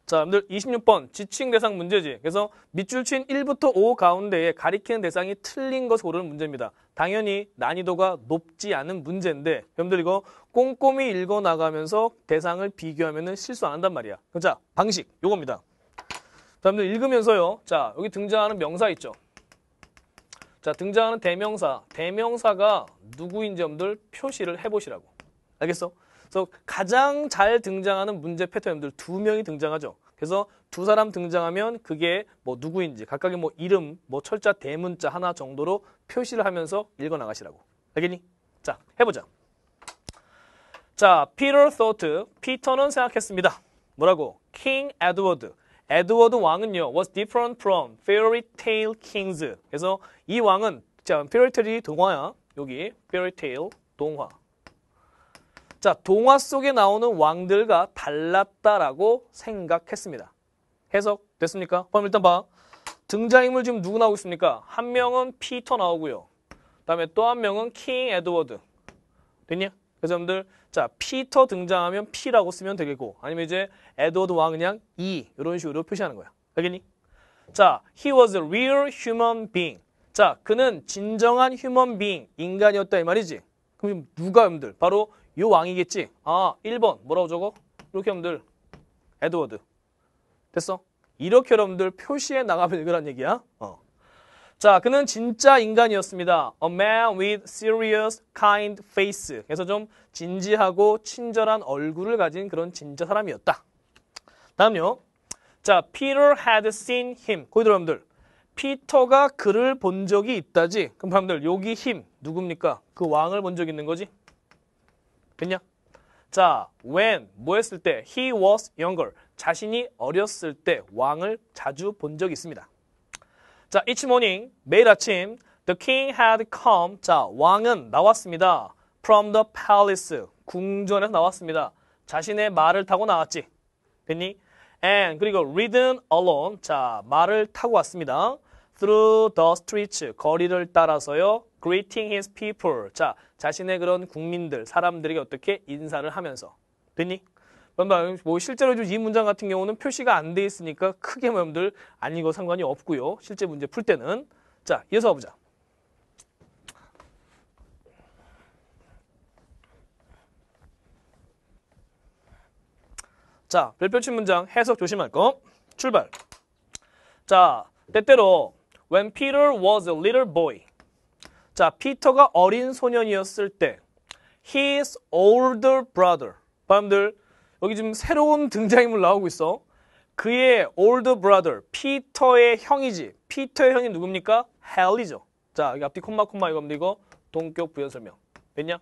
자, 여러분들 26번 지칭 대상 문제지. 그래서 밑줄 친 1부터 5 가운데에 가리키는 대상이 틀린 것을 고르는 문제입니다. 당연히 난이도가 높지 않은 문제인데 여러분들 이거 꼼꼼히 읽어나가면서 대상을 비교하면 은 실수 안 한단 말이야. 자, 방식 요겁니다. 자, 여러분들 읽으면서요. 자, 여기 등장하는 명사 있죠. 자, 등장하는 대명사. 대명사가 누구인 점들 표시를 해보시라고. 알겠어? 그래서 가장 잘 등장하는 문제 패턴들 두 명이 등장하죠. 그래서 두 사람 등장하면 그게 뭐 누구인지 각각의 뭐 이름, 뭐 철자, 대문자 하나 정도로 표시를 하면서 읽어 나가시라고. 알겠니? 자, 해보자. 자, Peter thought. 피터는 생각했습니다. 뭐라고? King Edward. 에드워드 왕은요 was different from fairy tale kings. 그래서 이 왕은 자 fairy tale 동화야. 여기 fairy tale 동화. 자 동화 속에 나오는 왕들과 달랐다라고 생각했습니다. 해석 됐습니까? 그럼 일단 봐. 등장인물 지금 누구 나오고 있습니까? 한 명은 피터 나오고요. 그다음에 또 한 명은 킹 에드워드. 됐냐? 그래서 여러분들 자 피터 등장하면 P라고 쓰면 되겠고 아니면 이제 에드워드 왕 그냥 E 이런 식으로 표시하는 거야. 알겠니? 자, he was a real human being. 자, 그는 진정한 human being, 인간이었다 이 말이지. 그럼 누가 여러분들? 바로 요 왕이겠지. 아, 1번 뭐라고 적어? 이렇게 여러분들 에드워드. 됐어? 이렇게 여러분들 표시해 나가면 되란 얘기야. 어. 자, 그는 진짜 인간이었습니다. A man with serious, kind face. 그래서 좀 진지하고 친절한 얼굴을 가진 그런 진짜 사람이었다. 다음요. 자, Peter had seen him. 거기 여러분들. 피터가 그를 본 적이 있다지. 그럼 여러분들 여기 힘 누굽니까? 그 왕을 본 적 있는 거지? 됐냐? 자, when 뭐 했을 때 he was younger 자신이 어렸을 때 왕을 자주 본적 있습니다. 자, each morning, 매일 아침, the king had come. 자, 왕은 나왔습니다. from the palace. 궁전에서 나왔습니다. 자신의 말을 타고 나왔지. 됐니? and 그리고 ridden alone. 자, 말을 타고 왔습니다. through the streets. 거리를 따라서요. greeting his people. 자, 자신의 그런 국민들, 사람들에게 어떻게 인사를 하면서. 됐니? 뭐 실제로 이 문장 같은 경우는 표시가 안 돼 있으니까 크게 뭐 여러분들 아니고 상관이 없고요. 실제 문제 풀 때는. 자, 이어서 보자. 자, 별표친 문장 해석 조심할 거. 출발. 자, 때때로 When Peter was a little boy. 자, 피터가 어린 소년이었을 때 his older brother. 여러분들 여기 지금 새로운 등장인물 나오고 있어. 그의 올드 브라더 피터의 형이지. 피터의 형이 누굽니까? 헬리죠. 자, 여기 앞뒤 콤마 콤마 이거니다 이거 동격 부연 설명. 됐냐?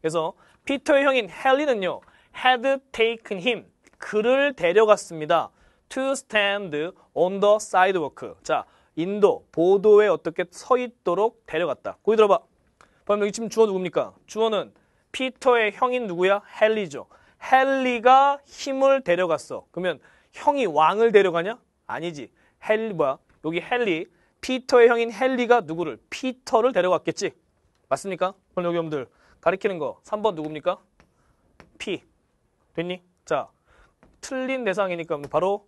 그래서 피터의 형인 헬리는요. had taken him. 그를 데려갔습니다. to stand on the sidewalk. 자, 인도, 보도에 어떻게 서 있도록 데려갔다. 거기 들어봐. 그럼 여기 지금 주어 누굽니까? 주어는 피터의 형인 누구야? 헨리죠. 헨리가 힘을 데려갔어. 그러면 형이 왕을 데려가냐? 아니지. 헨리 뭐야? 여기 헨리 피터의 형인 헨리가 누구를? 피터를 데려갔겠지. 맞습니까? 그럼 여기 여러분들 가리키는 거 3번 누굽니까? 피. 됐니? 자 틀린 대상이니까 바로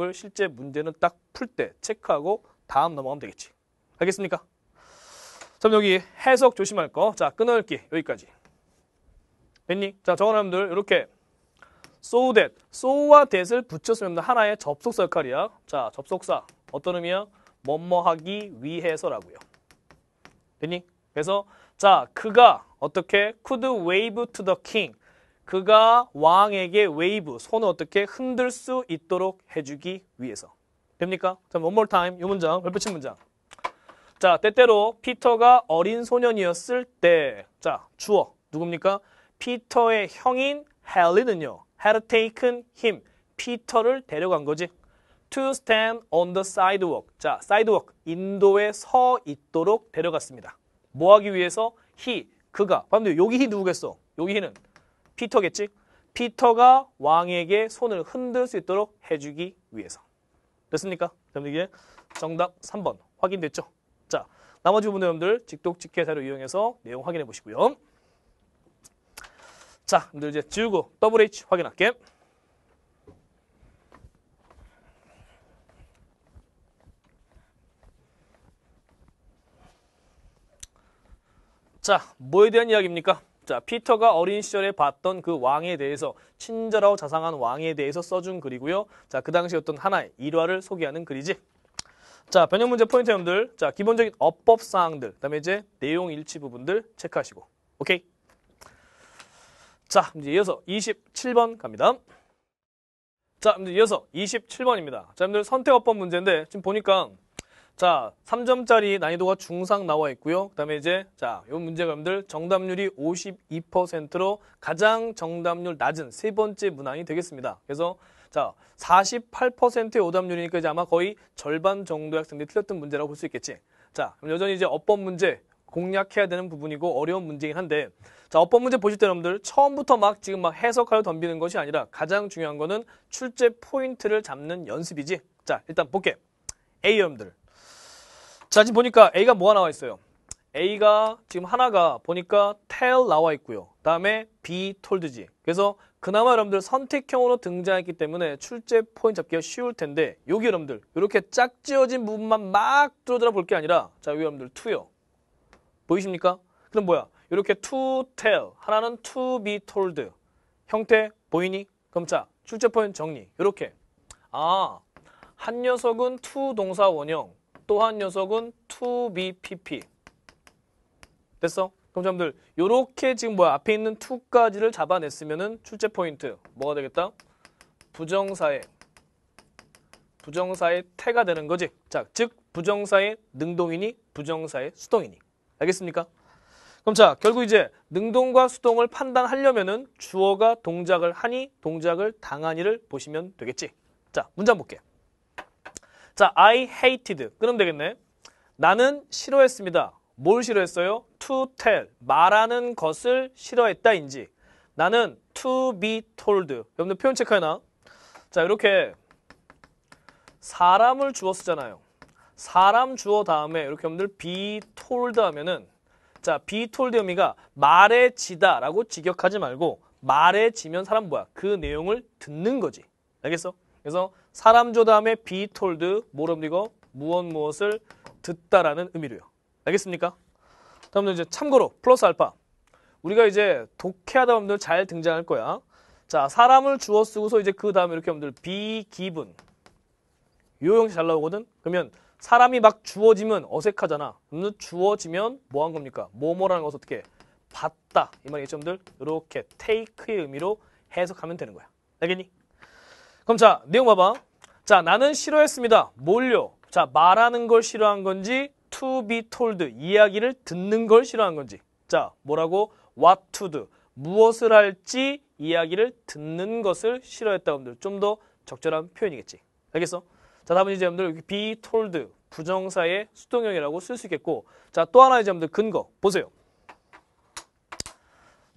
정답을 실제 문제는 딱 풀 때 체크하고 다음 넘어가면 되겠지. 알겠습니까? 자, 여기 해석 조심할 거. 자, 끊어읽기 여기까지. 됐니? 자, 저건 여러분들 이렇게 so that, so와 that을 붙였으면 하나의 접속사 역할이야. 자, 접속사 어떤 의미야? 뭐뭐하기 위해서라고요. 됐니? 그래서 자, 그가 어떻게 could wave to the king. 그가 왕에게 웨이브, 손을 어떻게 흔들 수 있도록 해주기 위해서. 됩니까? 자, one more time. 이 문장, 별표친 문장. 자, 때때로 피터가 어린 소년이었을 때. 자, 주어. 누굽니까? 피터의 형인 헬리는요 had t a k 피터를 데려간 거지. to stand on the sidewalk. 자, sidewalk. 인도에 서 있도록 데려갔습니다. 뭐 하기 위해서? he. 그가. 반면 여기 히 누구겠어? 여기 히는 피터겠지? 피터가 왕에게 손을 흔들 수 있도록 해주기 위해서. 됐습니까? 그럼 이게 정답 3번 확인됐죠? 자, 나머지 부분 여러분들 직독 직계 자료 이용해서 내용 확인해 보시고요. 자, 이제 이제 지우고 더블 H 확인할게. 자, 뭐에 대한 이야기입니까? 자, 피터가 어린 시절에 봤던 그 왕에 대해서 친절하고 자상한 왕에 대해서 써준 글이고요. 자, 그 당시 어떤 하나의 일화를 소개하는 글이지. 자, 변형 문제 포인트 여러분들 자, 기본적인 어법 사항들. 그다음에 이제 내용 일치 부분들 체크하시고. 오케이. 자, 이제 이어서 27번 갑니다. 자, 이제 이어서 27번입니다. 자, 여러분들 선택어법 문제인데 지금 보니까 자, 3점짜리 난이도가 중상 나와 있고요. 그다음에 이제 자, 요 문제가 여러분들 정답률이 52%로 가장 정답률 낮은 세 번째 문항이 되겠습니다. 그래서 자, 48%의 오답률이니까 이제 아마 거의 절반 정도의 학생들이 틀렸던 문제라고 볼 수 있겠지. 자, 그럼 여전히 이제 어법 문제 공략해야 되는 부분이고 어려운 문제긴 한데 자 어법 문제 보실 때 여러분들 처음부터 막 지금 막 해석하여 덤비는 것이 아니라 가장 중요한 거는 출제 포인트를 잡는 연습이지 자 일단 볼게 A 여러분들 자 지금 보니까 A가 뭐가 나와 있어요 A가 지금 하나가 보니까 tell 나와 있고요 다음에 B told지 그래서 그나마 여러분들 선택형으로 등장했기 때문에 출제 포인트 잡기가 쉬울 텐데 여기 여러분들 이렇게 짝지어진 부분만 막 들어들어 볼 게 아니라 자 여기 여러분들 2요 보이십니까? 그럼 뭐야? 이렇게 to tell, 하나는 to be told. 형태 보이니? 그럼 자, 출제 포인트 정리. 이렇게. 아, 한 녀석은 to 동사 원형, 또 한 녀석은 to be pp. 됐어? 그럼 여러분들 이렇게 지금 뭐야 앞에 있는 to까지를 잡아냈으면은 출제 포인트 뭐가 되겠다? 부정사의 부정사의 태가 되는 거지. 자, 즉 부정사의 능동이니 부정사의 수동이니. 알겠습니까? 그럼 자 결국 이제 능동과 수동을 판단하려면은 주어가 동작을 하니 동작을 당하니를 보시면 되겠지. 자 문장 볼게. 자 I hated 끊으면 되겠네. 나는 싫어했습니다. 뭘 싫어했어요? To tell 말하는 것을 싫어했다인지 나는 to be told 여러분들 표현 체크해놔. 자 이렇게 사람을 주어 쓰잖아요. 사람 주어 다음에 이렇게 여러분들 be told 하면은 자 be told 의미가 말해지다 라고 직역하지 말고 말해지면 사람 뭐야 그 내용을 듣는 거지 알겠어? 그래서 사람 주어 다음에 be told 뭐라면 이거 무엇 무엇을 듣다라는 의미로요 알겠습니까? 다음은 이제 참고로 플러스 알파 우리가 이제 독해하다 보면 잘 등장할 거야 자 사람을 주어 쓰고서 이제 그 다음에 이렇게 하면 be given 요 형식 잘 나오거든 그러면 사람이 막 주어지면 어색하잖아. 주어지면 뭐 한 겁니까? 뭐뭐라는 것을 어떻게 봤다. 이 말이겠죠, 여러분들? 이렇게 take의 의미로 해석하면 되는 거야. 알겠니? 그럼 자, 내용 봐봐. 자, 나는 싫어했습니다. 뭘요? 자, 말하는 걸 싫어한 건지 to be told, 이야기를 듣는 걸 싫어한 건지. 자, 뭐라고? what to do, 무엇을 할지 이야기를 듣는 것을 싫어했다. 여러분들 좀더 적절한 표현이겠지. 알겠어? 자, 음은 이제 여러분들 be told 부정사의 수동형이라고 쓸 수 있겠고 자, 또 하나 이제 여러분들 근거 보세요.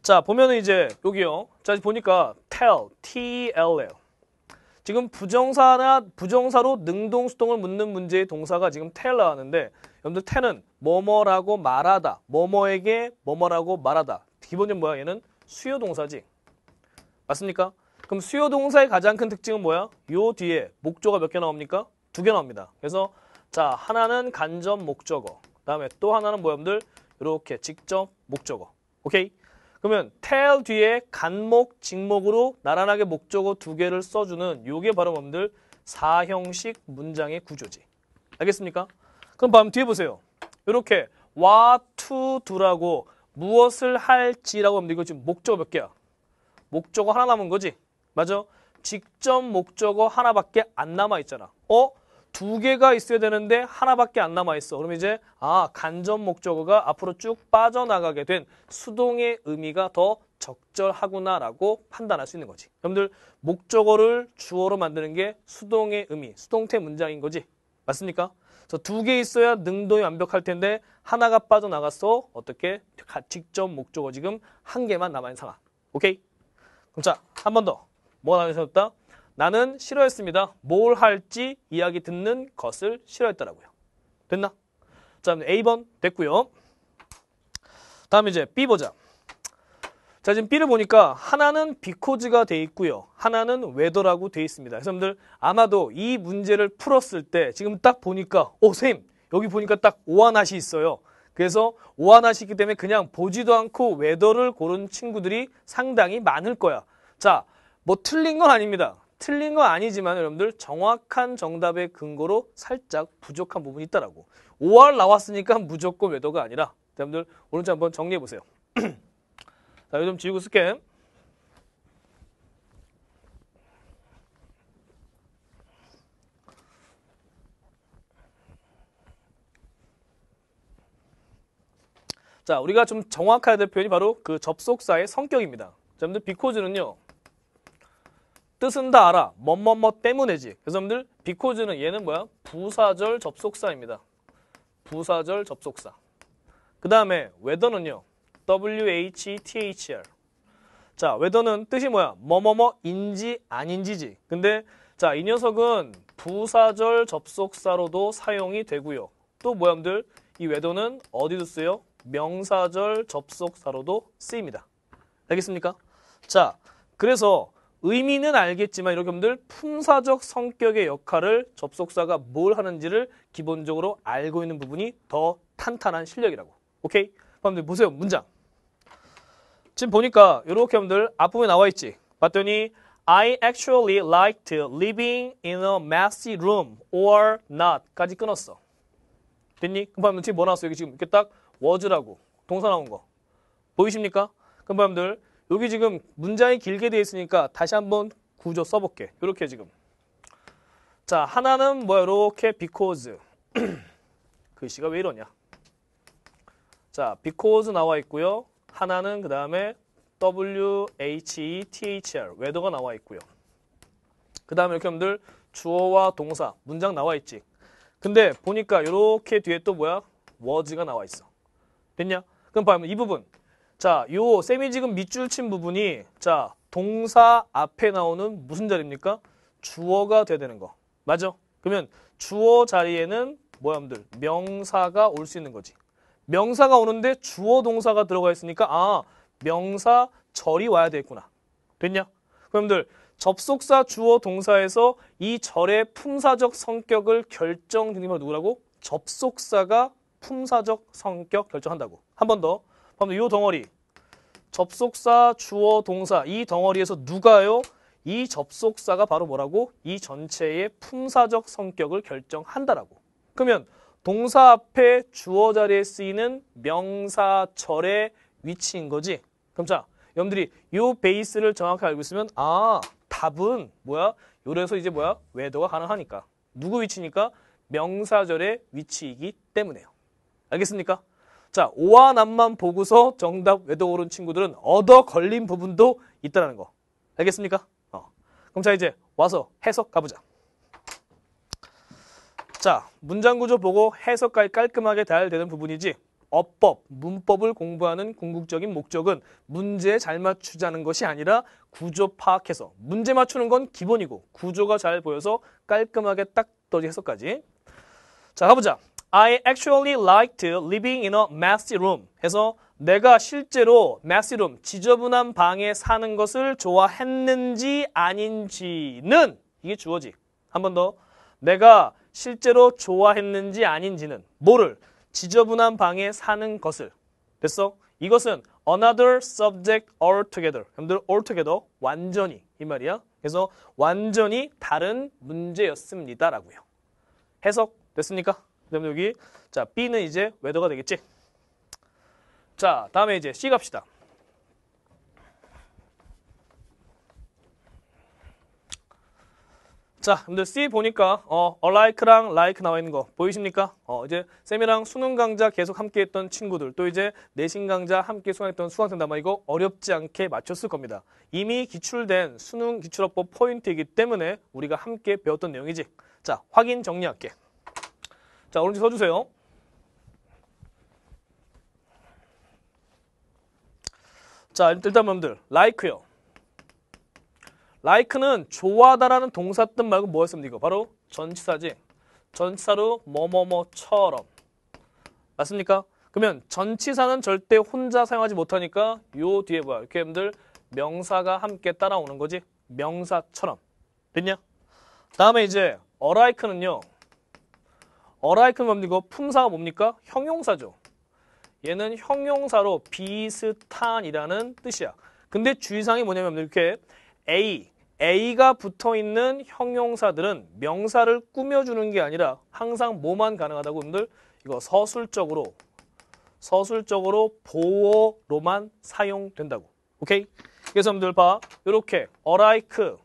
자, 보면은 이제 여기요. 자, 보니까 tell, T-E-L-L 지금 부정사나 부정사로 능동 수동을 묻는 문제의 동사가 지금 tell 나왔는데 여러분들 tell은 뭐뭐라고 말하다, 뭐뭐에게 뭐뭐라고 말하다. 기본적인 모양 얘는 수요 동사지. 맞습니까? 그럼 수요 동사의 가장 큰 특징은 뭐야? 요 뒤에 목조가몇 개 나옵니까? 두 개 나옵니다. 그래서 자 하나는 간접 목적어 그다음에 또 하나는 뭐야 여러분들? 이렇게 직접 목적어 오케이? 그러면 tell 뒤에 간목, 직목으로 나란하게 목적어 두 개를 써주는 요게 바로 여러분들 사형식 문장의 구조지. 알겠습니까? 그럼 다음 뒤에 보세요. 이렇게 what to do라고 무엇을 할지라고 하면 이거 지금 목적어 몇 개야? 목적어 하나 남은 거지. 맞아? 직접 목적어 하나밖에 안 남아 있잖아. 어? 두 개가 있어야 되는데 하나밖에 안 남아 있어. 그럼 이제 아 간접 목적어가 앞으로 쭉 빠져나가게 된 수동의 의미가 더 적절하구나라고 판단할 수 있는 거지. 여러분들 목적어를 주어로 만드는 게 수동의 의미, 수동태 문장인 거지. 맞습니까? 두 개 있어야 능동이 완벽할 텐데 하나가 빠져나갔어 어떻게 직접 목적어 지금 한 개만 남아 있는 상황. 오케이? 그럼 자한 번 더. 뭐가 나뉘셨다? 나는 싫어했습니다. 뭘 할지 이야기 듣는 것을 싫어했더라고요 됐나? 자, A번 됐고요. 다음 이제 B 보자. 자, 지금 B를 보니까 하나는 비코즈가 돼 있고요. 하나는 웨더라고 돼 있습니다. 여러분들 아마도 이 문제를 풀었을 때 지금 딱 보니까 오, 쌤! 여기 보니까 딱 오하나시 있어요. 그래서 오하나시 있기 때문에 그냥 보지도 않고 웨더를 고른 친구들이 상당히 많을 거야. 자, 뭐 틀린 건 아닙니다. 틀린 건 아니지만 여러분들 정확한 정답의 근거로 살짝 부족한 부분이 있다라고. 5월 나왔으니까 무조건 외도가 아니라 여러분들 오늘자 한번 정리해 보세요. 자, 요즘 지우고 스캔. 자, 우리가 좀 정확해야 될 표현이 바로 그 접속사의 성격입니다. 여러분들 비코즈는요. 뜻은 다 알아. 뭐뭐뭐 뭐, 뭐 때문에지. 그래서 여러분들 비코즈는 얘는 뭐야? 부사절 접속사입니다. 부사절 접속사. 그 다음에 웨더는요. WHETHR. 자, 웨더는 뜻이 뭐야? 뭐 뭐뭐인지 아닌지지. 근데 자, 이 녀석은 부사절 접속사로도 사용이 되고요. 또 뭐야, 여러분들? 이 웨더는 어디서 쓰요? 명사절 접속사로도 쓰입니다. 알겠습니까? 자, 그래서 의미는 알겠지만 여러분들 품사적 성격의 역할을 접속사가 뭘 하는지를 기본적으로 알고 있는 부분이 더 탄탄한 실력이라고. 오케이? 여러분들 보세요. 문장. 지금 보니까 이렇게 여러분들 앞부분에 나와 있지. 봤더니 I actually liked living in a messy room or not 까지 끊었어. 됐니? 그럼 여러분들 지금 뭐 나왔어? 여기 지금 이렇게 딱 was라고 동사 나온 거. 보이십니까? 그럼 여러분들 여기 지금 문장이 길게 돼 있으니까 다시 한번 구조 써볼게. 이렇게 지금. 자, 하나는 뭐 이렇게 because. 글씨가 왜 이러냐? 자, because 나와 있고요. 하나는 그 다음에 WHETHR 외도가 나와 있고요. 그 다음에 이렇게 여러분들 주어와 동사 문장 나와 있지. 근데 보니까 이렇게 뒤에 또 뭐야? was가 나와 있어. 됐냐? 그럼 봐요이 부분 자, 요 쌤이 지금 밑줄 친 부분이 자, 동사 앞에 나오는 무슨 자리입니까? 주어가 돼야 되는 거. 맞죠? 그러면 주어 자리에는 뭐야, 여러분들? 명사가 올 수 있는 거지. 명사가 오는데 주어 동사가 들어가 있으니까 아, 명사 절이 와야 되겠구나. 됐냐? 여러분들 접속사 주어 동사에서 이 절의 품사적 성격을 결정되는건 누구라고? 접속사가 품사적 성격 결정한다고. 한 번 더. 그럼 이덩어리 접속사 주어 동사 이 덩어리에서 누가요? 이 접속사가 바로 뭐라고? 이 전체의 품사적 성격을 결정한다라고. 그러면 동사 앞에 주어 자리에 쓰이는 명사절의 위치인 거지. 그럼 자, 여러분들이 이 베이스를 정확히 알고 있으면 아, 답은 뭐야? 요래서 이제 뭐야? 외도가 가능하니까. 누구 위치니까? 명사절의 위치이기 때문에요. 알겠습니까? 자, 오와 남만 보고서 정답 외도 오른 친구들은 얻어 걸린 부분도 있다는 거. 알겠습니까? 어. 그럼 자, 이제 와서 해석 가보자. 자, 문장 구조 보고 해석할 깔끔하게 다 되는 부분이지. 어법, 문법을 공부하는 궁극적인 목적은 문제잘 맞추자는 것이 아니라 구조 파악해서 문제 맞추는 건 기본이고 구조가 잘 보여서 깔끔하게 딱 떠지 해석까지 자 가보자 I actually l i k e to living in a messy room. 해서 내가 실제로 messy room, 지저분한 방에 사는 것을 좋아했는지 아닌지는 이게 주어지. 한 번 더. 내가 실제로 좋아했는지 아닌지는 뭐를 지저분한 방에 사는 것을 됐어? 이것은 another subject altogether. 여러분들 altogether 완전히 이 말이야. 그래서 완전히 다른 문제였습니다라고요. 해석 됐습니까? 그다음에 여기 자 B는 이제 웨더가 되겠지. 자 다음에 이제 C 갑시다. 자, 근데 C 보니까 어, alike랑 like 나와 있는 거 보이십니까? 어, 이제 쌤이랑 수능 강좌 계속 함께 했던 친구들 또 이제 내신 강좌 함께 수강했던 수강생들 아마 이거 어렵지 않게 맞췄을 겁니다. 이미 기출된 수능 기출어법 포인트이기 때문에 우리가 함께 배웠던 내용이지. 자, 확인 정리할게. 자, 오른쪽 서주세요. 자, 일단 여러분들, like요. like는 좋아하다라는 동사 뜻 말고 뭐였습니까? 바로 전치사지. 전치사로 뭐뭐뭐처럼. 맞습니까? 그러면 전치사는 절대 혼자 사용하지 못하니까 요 뒤에 뭐야? 이렇게 여러분들 명사가 함께 따라오는 거지. 명사처럼. 됐냐? 다음에 이제 어라이크는요. 어라이크는 뭡니까? 품사가 뭡니까? 형용사죠. 얘는 형용사로 비슷한이라는 뜻이야. 근데 주의사항이 뭐냐면 이렇게 A, A가 붙어있는 형용사들은 명사를 꾸며주는 게 아니라 항상 뭐만 가능하다고 여러분들 이거 서술적으로 서술적으로 보호로만 사용된다고. 오케이? 그래서 여러분들 봐. 이렇게 어라이크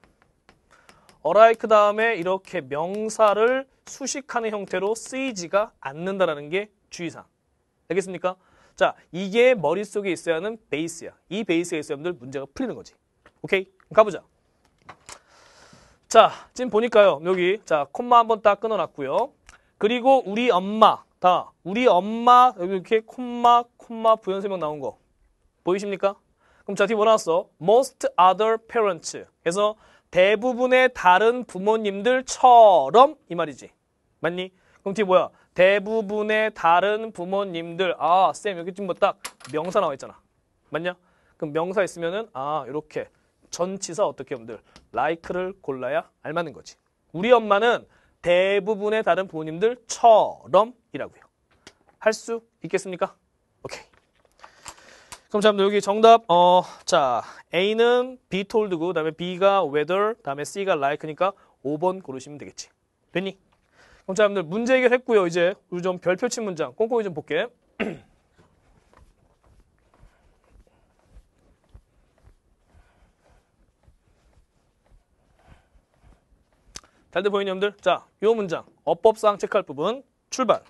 어라이크 다음에 이렇게 명사를 수식하는 형태로 쓰이지가 않는다라는 게 주의사항. 알겠습니까? 자, 이게 머릿속에 있어야 하는 베이스야. 이 베이스에 있어야 여러분들 문제가 풀리는 거지. 오케이? 가보자. 자, 지금 보니까요. 여기 자 콤마 한 번 딱 끊어놨고요. 그리고 우리 엄마 다 우리 엄마 여기 이렇게 콤마 콤마 부연 설명 나온 거 보이십니까? 그럼 자 뒤에 뭐 나왔어? Most other parents. 그래서 대부분의 다른 부모님들처럼 이 말이지. 맞니? 그럼 뒤에 뭐야? 대부분의 다른 부모님들 아 쌤 여기 지금 뭐 딱 명사 나와 있잖아 맞냐? 그럼 명사 있으면은 아 이렇게 전치사 어떻게 여면들라이크를 골라야 알맞는 거지 우리 엄마는 대부분의 다른 부모님들처럼이라고요 할 수 있겠습니까? 오케이 그럼 자 여기 정답 어자 A는 B told고 그다음에 B가 whether 그다음에 C가 like니까 5번 고르시면 되겠지 됐니? 자, 여러분들 문제 해결했고요. 이제 우리 좀 별표 친 문장 꼼꼼히 좀 볼게. 잘들 보이니 여러분들? 자, 이 문장 어법상 체크할 부분 출발.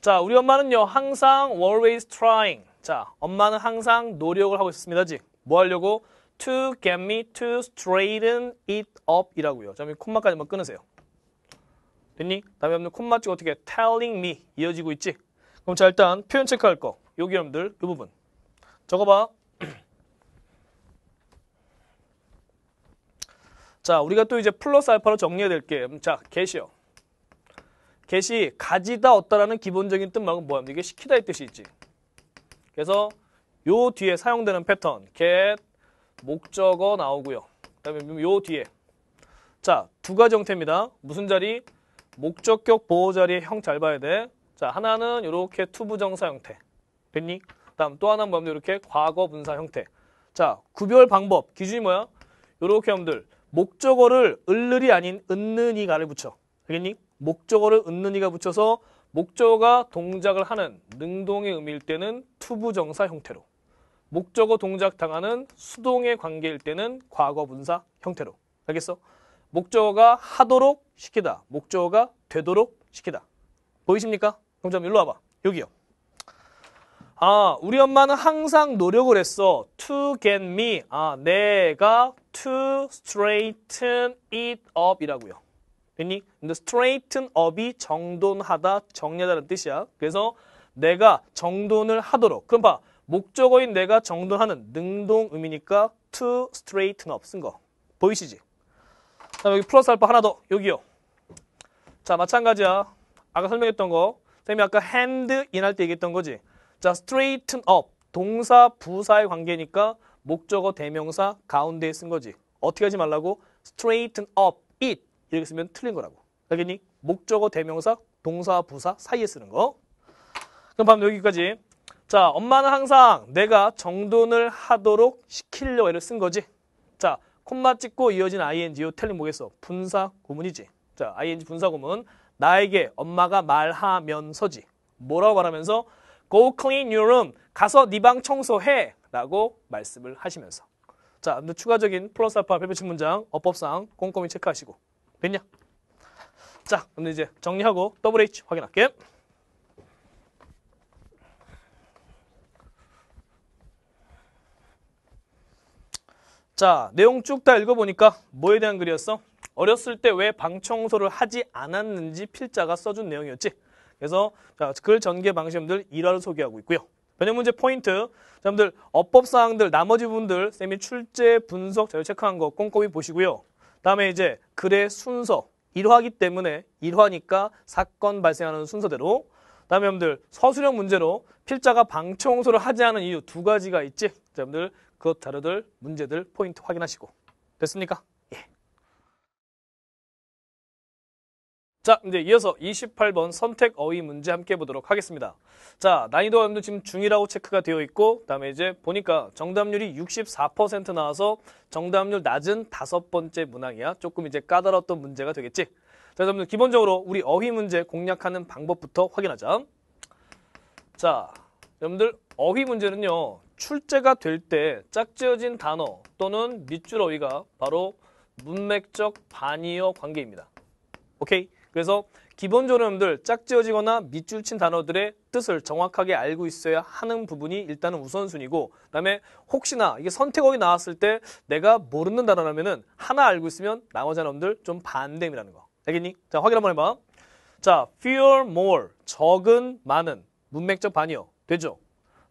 자, 우리 엄마는요 항상 always trying. 자, 엄마는 항상 노력을 하고 있습니다지뭐 하려고? To get me to straighten it up이라고요. 자, 이 콤마까지 한번 끊으세요. 됐니? 다음에 없는 콤마 쪽 어떻게 telling me 이어지고 있지? 그럼 자 일단 표현 체크할 거 여기 여러분들 이 부분 적어봐 자 우리가 또 이제 플러스 알파로 정리해야 될게 음, 자 get이요 get이 가지다 얻다라는 기본적인 뜻만은 뭐야? 이게 시키다의 뜻이 있지 그래서 요 뒤에 사용되는 패턴 get 목적어 나오고요 그 다음에 요 뒤에 자 두 가지 형태입니다 무슨 자리? 목적격 보호자리의 형 잘 봐야 돼. 자, 하나는 이렇게 투부정사 형태. 됐니? 다음 또 하나는 뭐냐면 이렇게 과거 분사 형태. 자, 구별 방법. 기준이 뭐야? 이렇게 형들. 목적어를 을르이 아닌 은느니가를 붙여. 알겠니? 목적어를 은느니가 붙여서 목적어가 동작을 하는 능동의 의미일 때는 투부정사 형태로. 목적어 동작 당하는 수동의 관계일 때는 과거 분사 형태로. 알겠어? 목적어가 하도록 시키다. 목적어가 되도록 시키다. 보이십니까? 그럼 좀 일로 와봐. 여기요. 아, 우리 엄마는 항상 노력을 했어. To get me. 아, 내가 to straighten it up 이라고요. 됐니? 근데 straighten up이 정돈하다, 정리하다는 뜻이야. 그래서 내가 정돈을 하도록. 그럼 봐. 목적어인 내가 정돈하는 능동 의미니까 to straighten up 쓴 거. 보이시지? 다음 여기 플러스 알파 하나 더 여기요. 자 마찬가지야. 아까 설명했던 거. 선생님이 아까 hand in 할때 얘기했던 거지. 자 straighten up. 동사 부사의 관계니까 목적어 대명사 가운데에 쓴 거지. 어떻게 하지 말라고? straighten up it. 이렇게 쓰면 틀린 거라고. 알겠니? 목적어 대명사 동사 부사 사이에 쓰는 거. 그럼 밤 여기까지. 자 엄마는 항상 내가 정돈을 하도록 시키려고 애를 쓴 거지. 자 콤마 찍고 이어진 ing요 텔리 뭐겠어? 분사 구문이지. 자, ing 분사 구문. 나에게 엄마가 말하면서지. 뭐라고 말하면서? Go clean your room. 가서 네 방 청소해. 라고 말씀을 하시면서. 자, 추가적인 플러스 알파 별표칙 문장 어법상 꼼꼼히 체크하시고. 됐냐? 자, 그럼 이제 정리하고 WH 확인할게. 요 자, 내용 쭉 다 읽어보니까 뭐에 대한 글이었어? 어렸을 때 왜 방청소를 하지 않았는지 필자가 써준 내용이었지. 그래서 자, 글 전개 방식들 1화를 소개하고 있고요. 변형 문제 포인트. 여러분들 어법 사항들 나머지 분들 쌤이 출제 분석 자료 체크한 거 꼼꼼히 보시고요. 다음에 이제 글의 순서 1화기 때문에 1화니까 사건 발생하는 순서대로 다음에 여러분들 서술형 문제로 필자가 방청소를 하지 않은 이유 두 가지가 있지. 여러분들 그 자료들, 문제들, 포인트 확인하시고 됐습니까? 예. 자, 이제 이어서 28번 선택 어휘 문제 함께 보도록 하겠습니다. 자, 난이도가 도 지금 중이라고 체크가 되어 있고 그다음에 이제 보니까 정답률이 64% 나와서 정답률 낮은 다섯 번째 문항이야. 조금 이제 까다로웠던 문제가 되겠지. 자, 여러분들 기본적으로 우리 어휘 문제 공략하는 방법부터 확인하자. 자, 여러분들 어휘 문제는요. 출제가 될 때 짝지어진 단어 또는 밑줄 어휘가 바로 문맥적 반이어 관계입니다. 오케이? 그래서 기본적으로 여러분들 짝지어지거나 밑줄 친 단어들의 뜻을 정확하게 알고 있어야 하는 부분이 일단은 우선순위고 그다음에 혹시나 이게 선택어이 나왔을 때 내가 모르는 단어라면은 하나 알고 있으면 나머지 단어들 좀반대이라는 거. 알겠니? 자, 확인 한번 해봐. 자, f e e r more, 적은, 많은, 문맥적 반이어 되죠?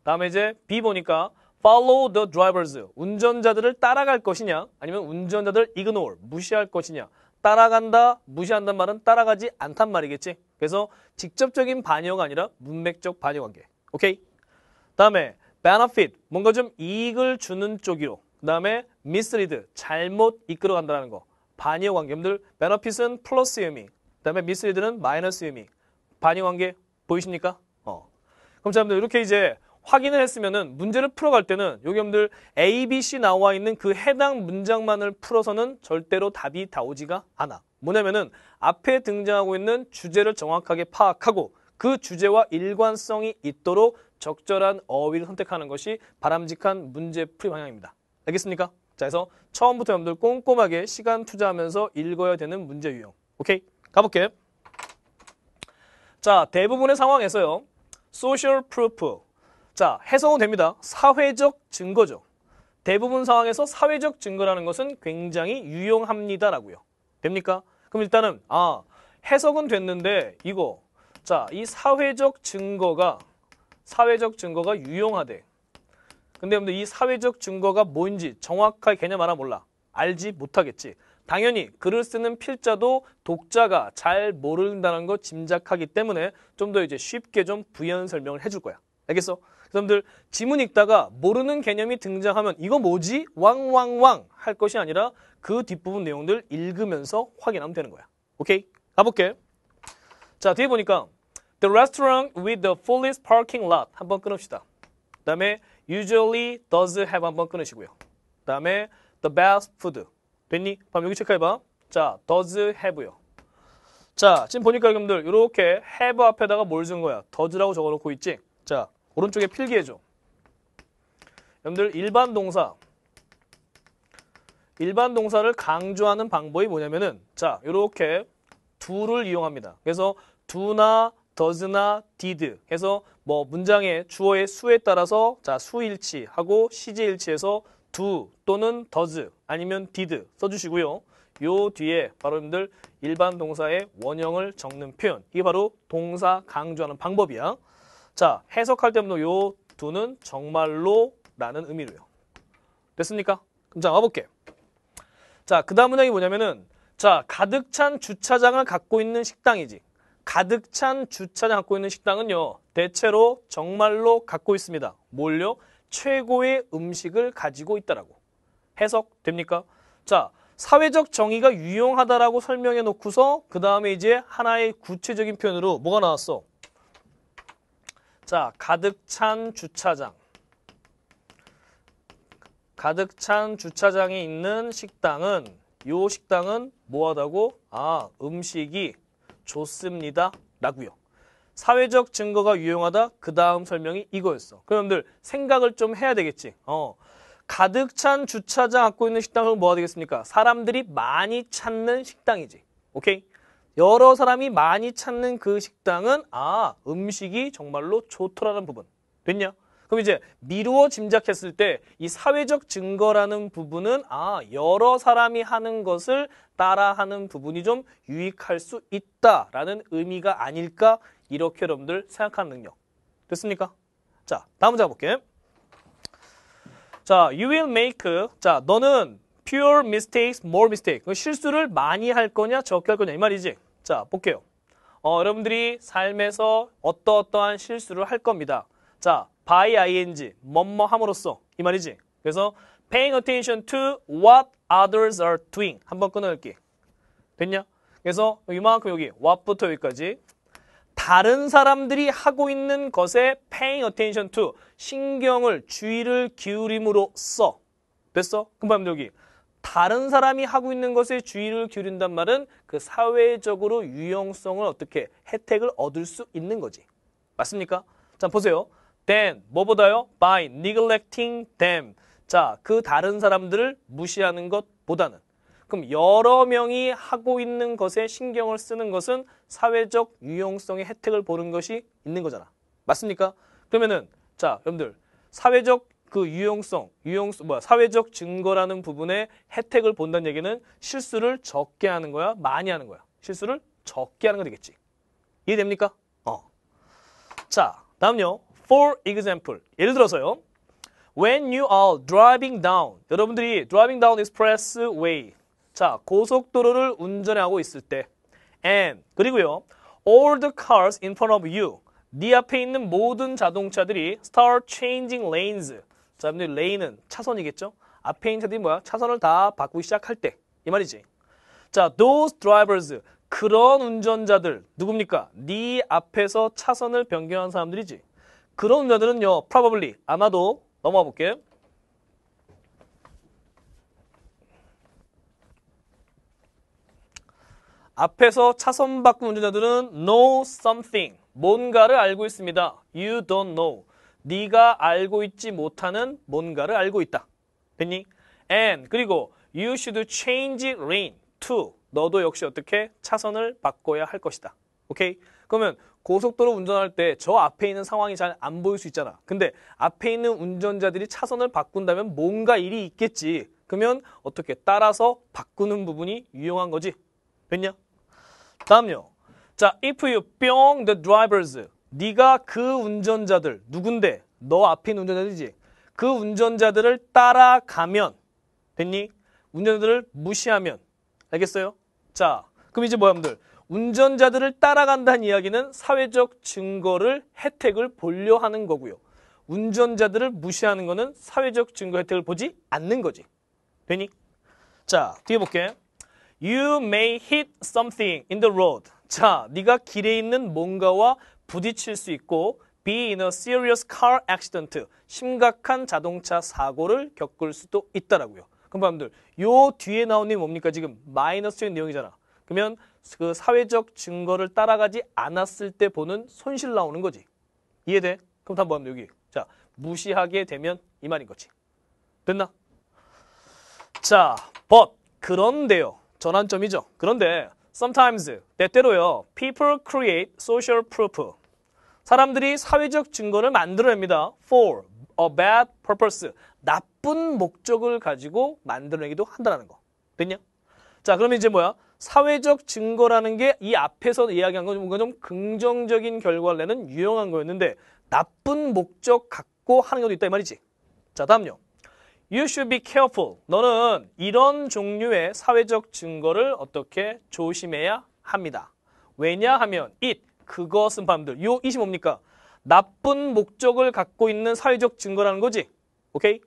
다음에 이제 B 보니까 follow the drivers. 운전자들을 따라갈 것이냐 아니면 운전자들 ignore, 무시할 것이냐. 따라간다, 무시한단 말은 따라가지 않단 말이겠지. 그래서 직접적인 반영이 아니라 문맥적 반영 관계. 오케이? 다음에 benefit, 뭔가 좀 이익을 주는 쪽이로. 그 다음에 mislead, 잘못 이끌어간다는 거. 반영 관계. 여러분들 benefit은 플러스 의미, 그 다음에 mislead는 마이너스 의미. 반영 관계 보이십니까? 어. 그럼 자, 여러분들 이렇게 이제 확인을 했으면은 문제를 풀어갈 때는 여러분들 A, B, C 나와 있는 그 해당 문장만을 풀어서는 절대로 답이 나오지가 않아. 뭐냐면은 앞에 등장하고 있는 주제를 정확하게 파악하고 그 주제와 일관성이 있도록 적절한 어휘를 선택하는 것이 바람직한 문제 풀이 방향입니다. 알겠습니까? 자, 그래서 처음부터 여러분들 꼼꼼하게 시간 투자하면서 읽어야 되는 문제 유형. 오케이? 가볼게. 요 자, 대부분의 상황에서요. 소셜 c i a 자, 해석은 됩니다. 사회적 증거죠. 대부분 상황에서 사회적 증거라는 것은 굉장히 유용합니다라고요. 됩니까? 그럼 일단은 아, 해석은 됐는데 이거 자, 이 사회적 증거가 사회적 증거가 유용하대. 근데 여러분이 사회적 증거가 뭔지 정확하게 개념 알아 몰라. 알지 못하겠지. 당연히 글을 쓰는 필자도 독자가 잘 모른다는 거 짐작하기 때문에 좀 더 이제 쉽게 좀 부연 설명을 해줄 거야. 알겠어? 여러분들 그 지문 읽다가 모르는 개념이 등장하면 이거 뭐지? 왕왕왕 할 것이 아니라 그 뒷부분 내용들 읽으면서 확인하면 되는 거야. 오케이? 가볼게. 자, 뒤에 보니까 The restaurant with the fullest parking lot 한번 끊읍시다. 그 다음에 usually does have 한번 끊으시고요. 그 다음에 the best food. 됐니? 그럼 여기 체크해봐. 자, does have요. 자, 지금 보니까 여러분들 이렇게 have 앞에다가 뭘 준 거야? does라고 적어놓고 있지? 자, 오른쪽에 필기해줘. 여러분들 일반 동사 일반 동사를 강조하는 방법이 뭐냐면은 자 이렇게 do를 이용합니다. 그래서 do나 does나 did 해서 뭐 문장의 주어의 수에 따라서 자 수일치하고 시제일치해서 do 또는 does 아니면 did 써주시고요. 요 뒤에 바로 여러분들 일반 동사의 원형을 적는 표현 이게 바로 동사 강조하는 방법이야. 자, 해석할 때부터 요 두는 정말로 라는 의미로요. 됐습니까? 그럼 자, 와볼게. 자, 그 다음 문항이 뭐냐면은 자, 가득 찬 주차장을 갖고 있는 식당이지. 가득 찬 주차장 갖고 있는 식당은요. 대체로 정말로 갖고 있습니다. 뭘요? 최고의 음식을 가지고 있다라고. 해석됩니까? 자, 사회적 정의가 유용하다라고 설명해 놓고서 그 다음에 이제 하나의 구체적인 표현으로 뭐가 나왔어? 자, 가득 찬 주차장. 가득 찬 주차장이 있는 식당은 이 식당은 뭐하다고? 아, 음식이 좋습니다. 라고요. 사회적 증거가 유용하다. 그 다음 설명이 이거였어. 그럼들 생각을 좀 해야 되겠지. 어. 가득 찬 주차장 갖고 있는 식당은 뭐가 되겠습니까? 사람들이 많이 찾는 식당이지. 오케이? 여러 사람이 많이 찾는 그 식당은 아 음식이 정말로 좋더라는 부분 됐냐? 그럼 이제 미루어 짐작했을 때 이 사회적 증거라는 부분은 아 여러 사람이 하는 것을 따라하는 부분이 좀 유익할 수 있다라는 의미가 아닐까 이렇게 여러분들 생각하는 능력 됐습니까? 자 다음 문제 볼게요. 자, you will make. 자, 너는 fewer mistakes, more mistakes. 실수를 많이 할 거냐, 적게 할 거냐 이 말이지. 자, 볼게요. 어, 여러분들이 삶에서 어떠어떠한 실수를 할 겁니다. 자, by ing, 뭐뭐 함으로써 이 말이지. 그래서 paying attention to what others are doing. 한번 끊어낼게. 됐냐? 그래서 이만큼 여기 what부터 여기까지 다른 사람들이 하고 있는 것에 paying attention to 신경을 주의를 기울임으로 써. 됐어? 금방 여기 다른 사람이 하고 있는 것에 주의를 기울인단 말은 그 사회적으로 유용성을 어떻게 혜택을 얻을 수 있는 거지. 맞습니까? 자, 보세요. then 뭐보다요? by neglecting them. 자, 그 다른 사람들을 무시하는 것보다는 그럼 여러 명이 하고 있는 것에 신경을 쓰는 것은 사회적 유용성의 혜택을 보는 것이 있는 거잖아. 맞습니까? 그러면은 자, 여러분들 사회적 그 유용성, 유용성, 뭐야, 사회적 증거라는 부분의 혜택을 본다는 얘기는 실수를 적게 하는 거야, 많이 하는 거야. 실수를 적게 하는 거 되겠지. 이해됩니까? 어. 자, 다음요. For example. 예를 들어서요. When you are driving down. 여러분들이 driving down expressway. 자, 고속도로를 운전하고 있을 때. And. 그리고요. All the cars in front of you. 네 앞에 있는 모든 자동차들이 start changing lanes. 자, 여러분들 레인은 차선이겠죠? 앞에 있는 차들이 뭐야? 차선을 다 바꾸기 시작할 때. 이 말이지. 자, those drivers. 그런 운전자들 누굽니까? 네 앞에서 차선을 변경한 사람들이지. 그런 운전자들은요. probably 아마도 넘어가 볼게요. 앞에서 차선 바꾼 운전자들은 know something. 뭔가를 알고 있습니다. You don't know. 네가 알고 있지 못하는 뭔가를 알고 있다. 됐니? And 그리고 you should change it lane to 너도 역시 어떻게 차선을 바꿔야 할 것이다. 오케이? 그러면 고속도로 운전할 때 저 앞에 있는 상황이 잘 안 보일 수 있잖아. 근데 앞에 있는 운전자들이 차선을 바꾼다면 뭔가 일이 있겠지. 그러면 어떻게 따라서 바꾸는 부분이 유용한 거지. 됐냐? 다음요. 자, if you 뿅 the drivers 네가 그 운전자들 누군데 너 앞에 있는 운전자들이지 그 운전자들을 따라가면 됐니? 운전자들을 무시하면 알겠어요? 자 그럼 이제 뭐야 여러분들 운전자들을 따라간다는 이야기는 사회적 증거를 혜택을 보려 하는 거고요 운전자들을 무시하는 거는 사회적 증거 혜택을 보지 않는 거지 되니? 자 뒤에 볼게 You may hit something in the road 자 네가 길에 있는 뭔가와 부딪힐 수 있고 be in a serious car accident 심각한 자동차 사고를 겪을 수도 있다라고요. 그럼 여러분들 요 뒤에 나오는 뭡니까 지금 마이너스인 내용이잖아. 그러면 그 사회적 증거를 따라가지 않았을 때 보는 손실 나오는 거지. 이해돼? 그럼 다음 뭐하면 여기 자 무시하게 되면 이 말인 거지. 됐나? 자, but 그런데요. 전환점이죠. 그런데 sometimes 때때로요. people create social proof 사람들이 사회적 증거를 만들어냅니다. for a bad purpose. 나쁜 목적을 가지고 만들어내기도 한다는 거. 됐냐? 자, 그러면 이제 뭐야? 사회적 증거라는 게 이 앞에서 이야기한 건 뭔가 좀 긍정적인 결과를 내는 유용한 거였는데 나쁜 목적 갖고 하는 것도 있다 이 말이지. 자, 다음요. You should be careful. 너는 이런 종류의 사회적 증거를 어떻게 조심해야 합니다. 왜냐하면 it 그것은 반들. 요 이시 뭡니까? 나쁜 목적을 갖고 있는 사회적 증거라는 거지. 오케이?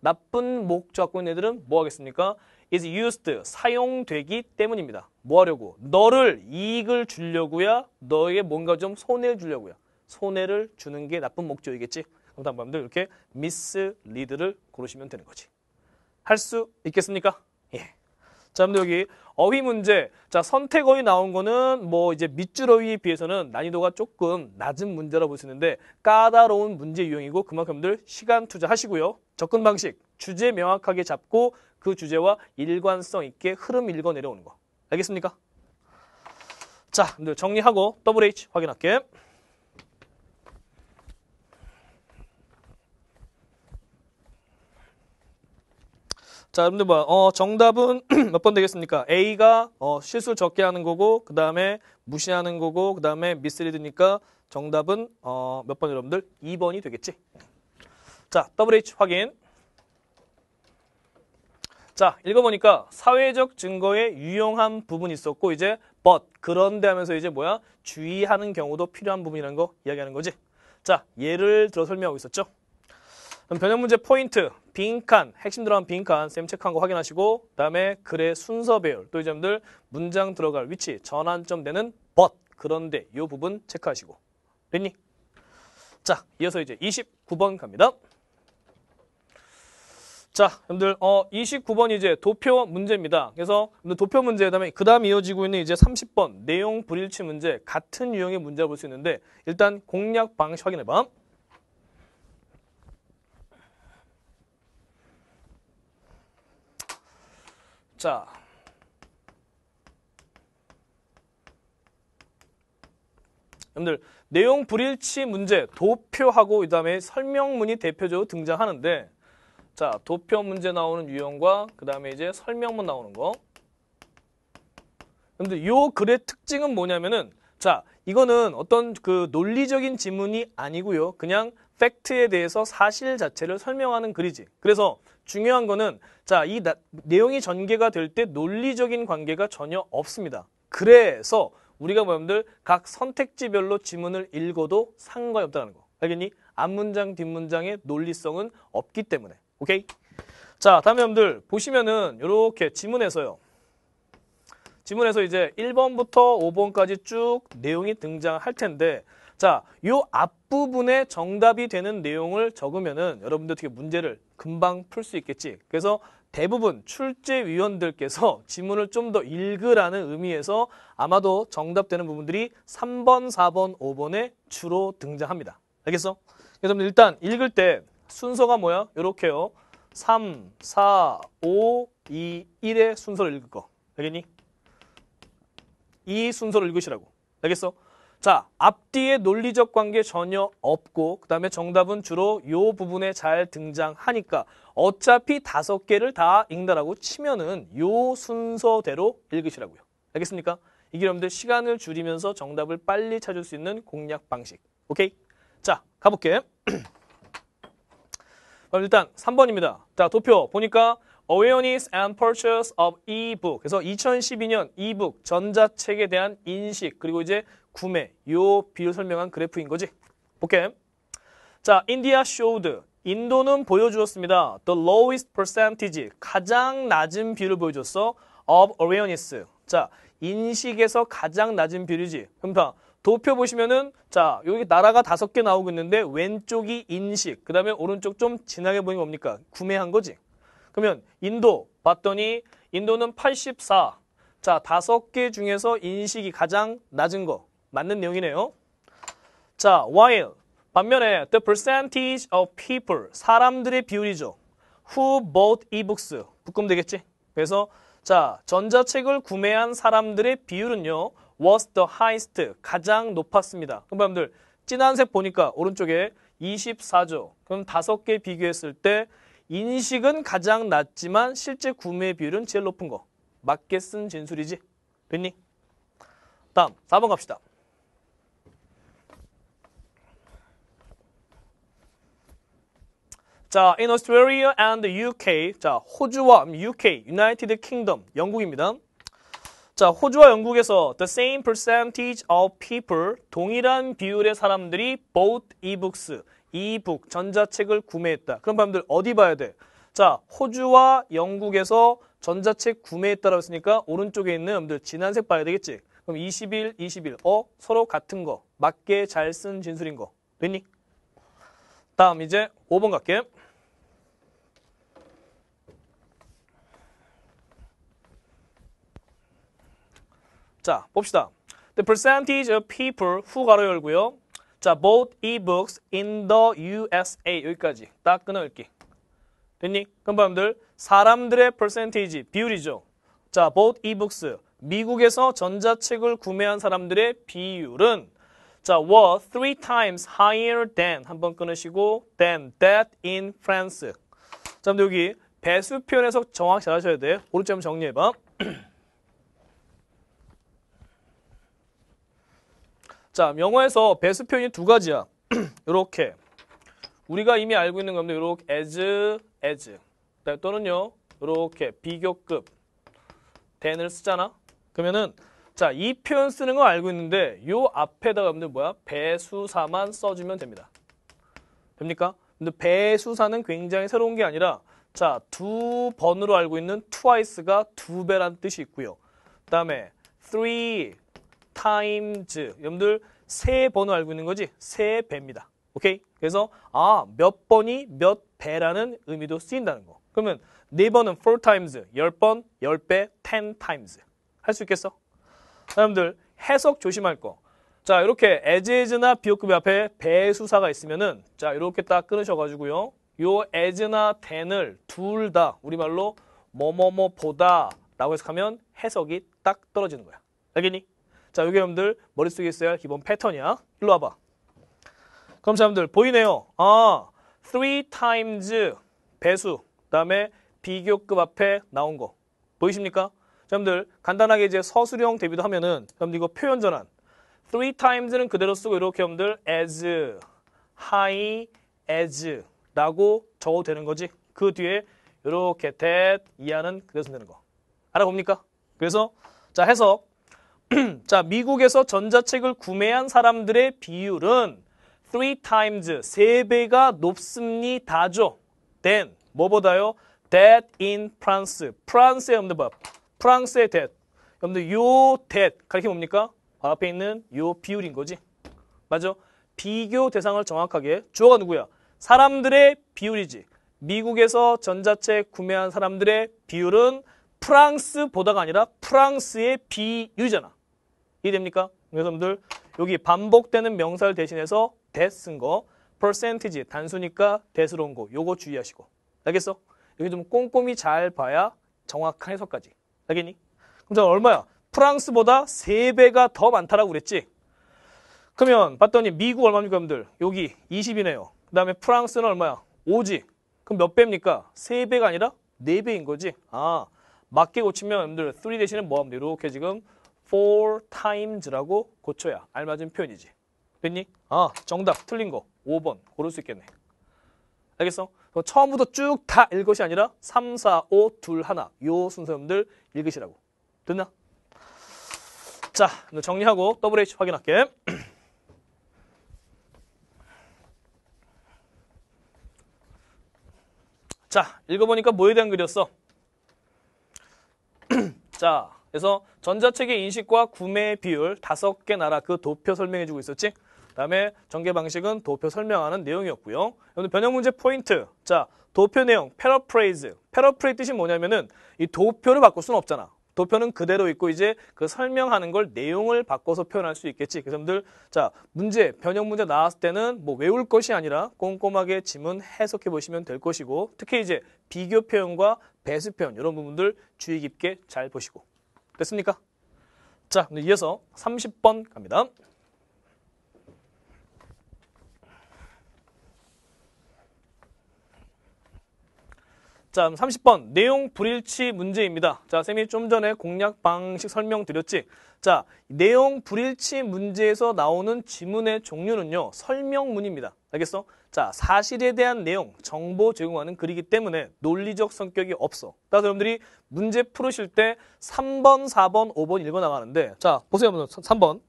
나쁜 목적 갖고 있는 애들은 뭐 하겠습니까? is used, 사용되기 때문입니다. 뭐 하려고? 너를 이익을 주려고야, 너에게 뭔가 좀 손해를 주려고야. 손해를 주는 게 나쁜 목적이겠지. 그럼 담반들 이렇게 미스 리드를 고르시면 되는 거지. 할 수 있겠습니까? 예. 자, 근데 여기 어휘 문제. 자, 선택어휘 나온 거는 뭐 이제 밑줄 어휘에 비해서는 난이도가 조금 낮은 문제라 고볼 수 있는데 까다로운 문제 유형이고 그만큼들 시간 투자하시고요. 접근 방식, 주제 명확하게 잡고 그 주제와 일관성 있게 흐름 읽어 내려오는 거. 알겠습니까? 자, 정리하고 WH 확인할게. 자, 여러분들 뭐, 어, 정답은 몇 번 되겠습니까? A가 어, 실수를 적게 하는 거고, 그 다음에 무시하는 거고, 그 다음에 미스리드니까 정답은 어, 몇번 여러분들? 2번이 되겠지. 자, WH 확인. 자, 읽어보니까 사회적 증거에 유용한 부분이 있었고, 이제 but, 그런데 하면서 이제 뭐야? 주의하는 경우도 필요한 부분이라는 거 이야기하는 거지. 자, 예를 들어 설명하고 있었죠. 그럼 변형 문제 포인트, 빈칸, 핵심 들어간 빈칸, 쌤 체크한 거 확인하시고 그다음에 글의 순서 배열, 또이 점들 문장 들어갈 위치, 전환점 되는 but, 그런데 이 부분 체크하시고 됐니? 자, 이어서 이제 29번 갑니다. 자, 여러분들 어 29번이 제 도표 문제입니다. 그래서 도표 문제 그다음에 그다음 이어지고 있는 이제 30번 내용 불일치 문제 같은 유형의 문제 볼 수 있는데 일단 공략 방식 확인해 봐. 자. 여러분들 내용 불일치 문제 도표하고 그다음에 설명문이 대표적으로 등장하는데 자, 도표 문제 나오는 유형과 그다음에 이제 설명문 나오는 거. 근데 요 글의 특징은 뭐냐면은 자, 이거는 어떤 그 논리적인 지문이 아니고요. 그냥 팩트에 대해서 사실 자체를 설명하는 글이지. 그래서 중요한 거는 자, 이 내용이 전개가 될 때 논리적인 관계가 전혀 없습니다. 그래서 우리가 뭐 여러분들 각 선택지별로 지문을 읽어도 상관이 없다는 거. 알겠니? 앞문장, 뒷문장의 논리성은 없기 때문에. 오케이? 자, 다음에 여러분들 보시면은 이렇게 지문에서요. 지문에서 이제 1번부터 5번까지 쭉 내용이 등장할 텐데 자, 요 앞부분에 정답이 되는 내용을 적으면은 여러분들 어떻게 문제를 금방 풀 수 있겠지. 그래서 대부분 출제위원들께서 지문을 좀 더 읽으라는 의미에서 아마도 정답되는 부분들이 3번, 4번, 5번에 주로 등장합니다. 알겠어? 그래서 일단 읽을 때 순서가 뭐야? 이렇게요. 3, 4, 5, 2, 1의 순서를 읽을 거. 알겠니? 이 순서를 읽으시라고. 알겠어? 자, 앞뒤에 논리적 관계 전혀 없고 그 다음에 정답은 주로 요 부분에 잘 등장하니까 어차피 다섯 개를 다 읽는다라고 치면은 요 순서대로 읽으시라고요. 알겠습니까? 이게 여러분들 시간을 줄이면서 정답을 빨리 찾을 수 있는 공략 방식. 오케이? 자, 가볼게. 그럼 일단 3번입니다. 자, 도표 보니까 Awareness and Purchase of E-Book. 그래서 2012년 E-Book 전자책에 대한 인식 그리고 이제 구매 요 비율 설명한 그래프인 거지. 볼게. 자, 인디아 쇼 a s 인도는 보여주었습니다. The lowest percentage 가장 낮은 비율을 보여줬어. Of awareness 자 인식에서 가장 낮은 비율이지. 그럼 봐. 도표 보시면은 자 여기 나라가 다섯 개 나오고 있는데 왼쪽이 인식 그 다음에 오른쪽 좀 진하게 보이는 뭡니까 구매한 거지 그러면 인도 봤더니 인도는 84자 다섯 개 중에서 인식이 가장 낮은 거 맞는 내용이네요. 자, while 반면에 the percentage of people 사람들의 비율이죠. who bought ebooks 묶음 되겠지? 그래서 자, 전자책을 구매한 사람들의 비율은요. was the highest 가장 높았습니다. 그럼 여러분들 진한색 보니까 오른쪽에 24조. 그럼 다섯 개 비교했을 때 인식은 가장 낮지만 실제 구매 비율은 제일 높은 거. 맞게 쓴 진술이지. 됐니? 다음 4번 갑시다. 자, in Australia and the UK. 자, 호주와 UK, United Kingdom, 영국입니다. 자, 호주와 영국에서 the same percentage of people, 동일한 비율의 사람들이 bought ebooks, e-book, 전자책을 구매했다. 그런사람들 어디 봐야 돼? 자, 호주와 영국에서 전자책 구매했다라고 했으니까 오른쪽에 있는 여러분들 진한색 봐야 되겠지? 그럼 2 0일 21, 어? 서로 같은 거, 맞게 잘 쓴 진술인 거. 됐니? 다음 이제 5번 갈게. 자, 봅시다. The percentage of people who 가로 열고요. 자, bought e-books in the USA 여기까지 딱 끊어읽기. 됐니? 그럼 여러분들 사람들의 percentage 비율이죠. 자, bought e-books 미국에서 전자책을 구매한 사람들의 비율은 자, were three times higher than 한번 끊으시고 than that in France. 자, 여기 배수 표현에서 정확히 잘 하셔야 돼요. 오른쪽 한번 정리해봐. 자, 명어에서 배수 표현이 두 가지야. 이렇게 우리가 이미 알고 있는 겁니다. 이렇게 as, as 네, 또는요 이렇게 비교급 then을 쓰잖아. 그러면은 자, 이 표현 쓰는 거 알고 있는데 요 앞에다가 여러분들 뭐야? 배수사만 써주면 됩니다. 됩니까? 근데 배수사는 굉장히 새로운 게 아니라 자, 두 번으로 알고 있는 twice가 두 배란 뜻이 있고요. 그다음에 three, 타임즈 여러분들 세 번호 알고 있는 거지? 세 배입니다. 오케이? 그래서 아 몇 번이 몇 배라는 의미도 쓰인다는 거. 그러면 네 번은 four times, 열 번, 열 배, ten times. 할 수 있겠어? 여러분들 해석 조심할 거. 자 이렇게 as is나 비옥급의 앞에 배수사가 있으면은 자 이렇게 딱 끊으셔가지고요. 요 as나 t e n 을둘 다 우리말로 뭐뭐뭐보다 라고 해석하면 해석이 딱 떨어지는 거야. 알겠니? 자, 여기 여러분들 머릿속에 있어야 할 기본 패턴이야. 일로 와봐. 그럼 자, 여러분들 보이네요. 아, three times 배수, 그 다음에 비교급 앞에 나온 거. 보이십니까? 자, 여러분들 간단하게 이제 서술형 대비도 하면은 여러분들 이거 표현 전환. three times는 그대로 쓰고 이렇게 여러분들 as, high as 라고 적어도 되는 거지. 그 뒤에 이렇게 that 이하는 그대로 쓰는 거. 알아봅니까? 그래서 자 해석 자, 미국에서 전자책을 구매한 사람들의 비율은 three times, 세 배가 높습니다죠. then, 뭐보다요? that in France. 프랑스의 없는 법. 프랑스의 that. 여러요 that 가리키 뭡니까? 바 아, 앞에 있는 요 비율인 거지. 맞아? 비교 대상을 정확하게 주어가 누구야? 사람들의 비율이지. 미국에서 전자책 구매한 사람들의 비율은 프랑스보다가 아니라 프랑스의 비율이잖아. 이해됩니까? 여러분들 여기 반복되는 명사를 대신해서 that 쓴 거, percentage 단수니까 that으로 온 거, 요거 주의하시고 알겠어? 여기 좀 꼼꼼히 잘 봐야 정확한 해석까지 알겠니? 그럼 자 얼마야? 프랑스보다 3배가 더 많다라고 그랬지? 그러면 봤더니 미국 얼마입니까 여러분들? 여기 20이네요. 그 다음에 프랑스는 얼마야? 5지. 그럼 몇 배입니까? 3배가 아니라 4배인 거지. 아, 맞게 고치면 여러분들 3 대신에 뭐 하면 돼? 이렇게 지금 four times라고 고쳐야 알맞은 표현이지. 됐니? 아, 정답 틀린 거 5번 고를 수 있겠네. 알겠어? 처음부터 쭉 다 읽을 것이 아니라 3, 4, 5, 2, 1. 요 순서들 읽으시라고. 됐나? 자, 정리하고 WH 확인할게. 자, 읽어보니까 뭐에 대한 글이었어? 자, 그래서 전자책의 인식과 구매 비율 다섯 개 나라 그 도표 설명해주고 있었지. 그다음에 전개 방식은 도표 설명하는 내용이었고요. 오늘 변형 문제 포인트. 자, 도표 내용 패러프레이즈. 패러프레이 즈 뜻이 뭐냐면은 이 도표를 바꿀 수는 없잖아. 도표는 그대로 있고 이제 그 설명하는 걸 내용을 바꿔서 표현할 수 있겠지. 그 점들 자 문제 변형 문제 나왔을 때는 뭐 외울 것이 아니라 꼼꼼하게 지문 해석해 보시면 될 것이고 특히 이제 비교 표현과 배수 표현 이런 부분들 주의 깊게 잘 보시고. 됐습니까? 자, 이어서 30번 갑니다. 자, 30번 내용 불일치 문제입니다. 자, 쌤이 좀 전에 공략 방식 설명드렸지. 자, 내용 불일치 문제에서 나오는 지문의 종류는요. 설명문입니다. 알겠어? 자, 사실에 대한 내용, 정보 제공하는 글이기 때문에 논리적 성격이 없어. 따라서 여러분들이 문제 풀으실 때 3번, 4번, 5번 읽어 나가는데 자, 보세요. 3번.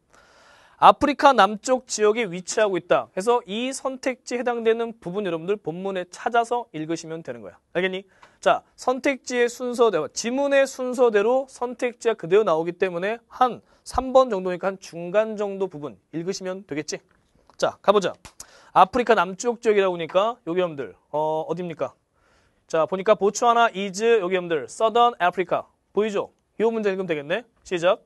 아프리카 남쪽 지역에 위치하고 있다. 해서 이 선택지에 해당되는 부분 여러분들 본문에 찾아서 읽으시면 되는 거야. 알겠니? 자, 선택지의 순서대로, 지문의 순서대로 선택지가 그대로 나오기 때문에 한 3번 정도니까 한 중간 정도 부분 읽으시면 되겠지? 자, 가보자. 아프리카 남쪽 지역이라고 보니까 여기 여러분들 어, 어딥니까? 자 보니까 보츠와나 이즈 여기 여러분들 서던 아프리카 보이죠? 이 문제 읽으면 되겠네. 시작.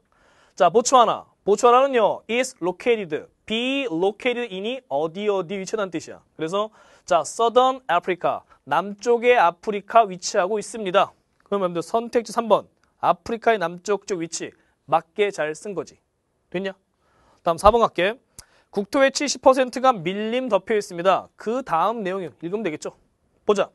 자 보츠와나 보츠와나는요 is located be located in이 어디 어디 위치하는 뜻이야. 그래서 자 s 던 아프리카 남쪽의 아프리카 위치하고 있습니다. 그럼 여러분들 선택지 3번 아프리카의 남쪽 쪽 위치 맞게 잘 쓴 거지. 됐냐? 다음 4번 갈게. 국토의 70%가 밀림 덮여 있습니다. 그 다음 내용이 읽으면 되겠죠. 보자.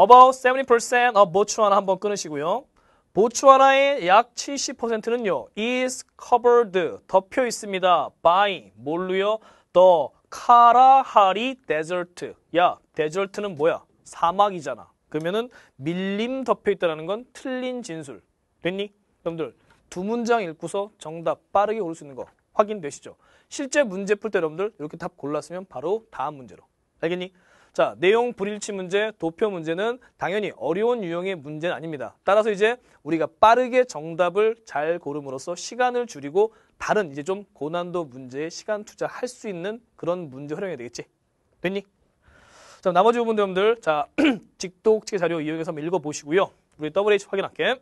About 70% of 보츠와나 한번 끊으시고요. 보츠와나의 약 70%는요. is covered 덮여 있습니다. by 뭘로요? the 카라하리 데저트. 야, 데저트는 뭐야? 사막이잖아. 그러면은 밀림 덮여 있다는건 틀린 진술. 됐니? 여러분들 두 문장 읽고서 정답 빠르게 고를 수 있는 거 확인되시죠? 실제 문제 풀 때 여러분들 이렇게 답 골랐으면 바로 다음 문제로. 알겠니? 자, 내용 불일치 문제, 도표 문제는 당연히 어려운 유형의 문제는 아닙니다. 따라서 이제 우리가 빠르게 정답을 잘 고름으로써 시간을 줄이고 다른 이제 좀 고난도 문제에 시간 투자할 수 있는 그런 문제 활용이 되겠지. 됐니? 자, 나머지 부분들 여러분들 자, 직독 특계 자료 이용해서 한번 읽어보시고요. 우리 WH 확인할게.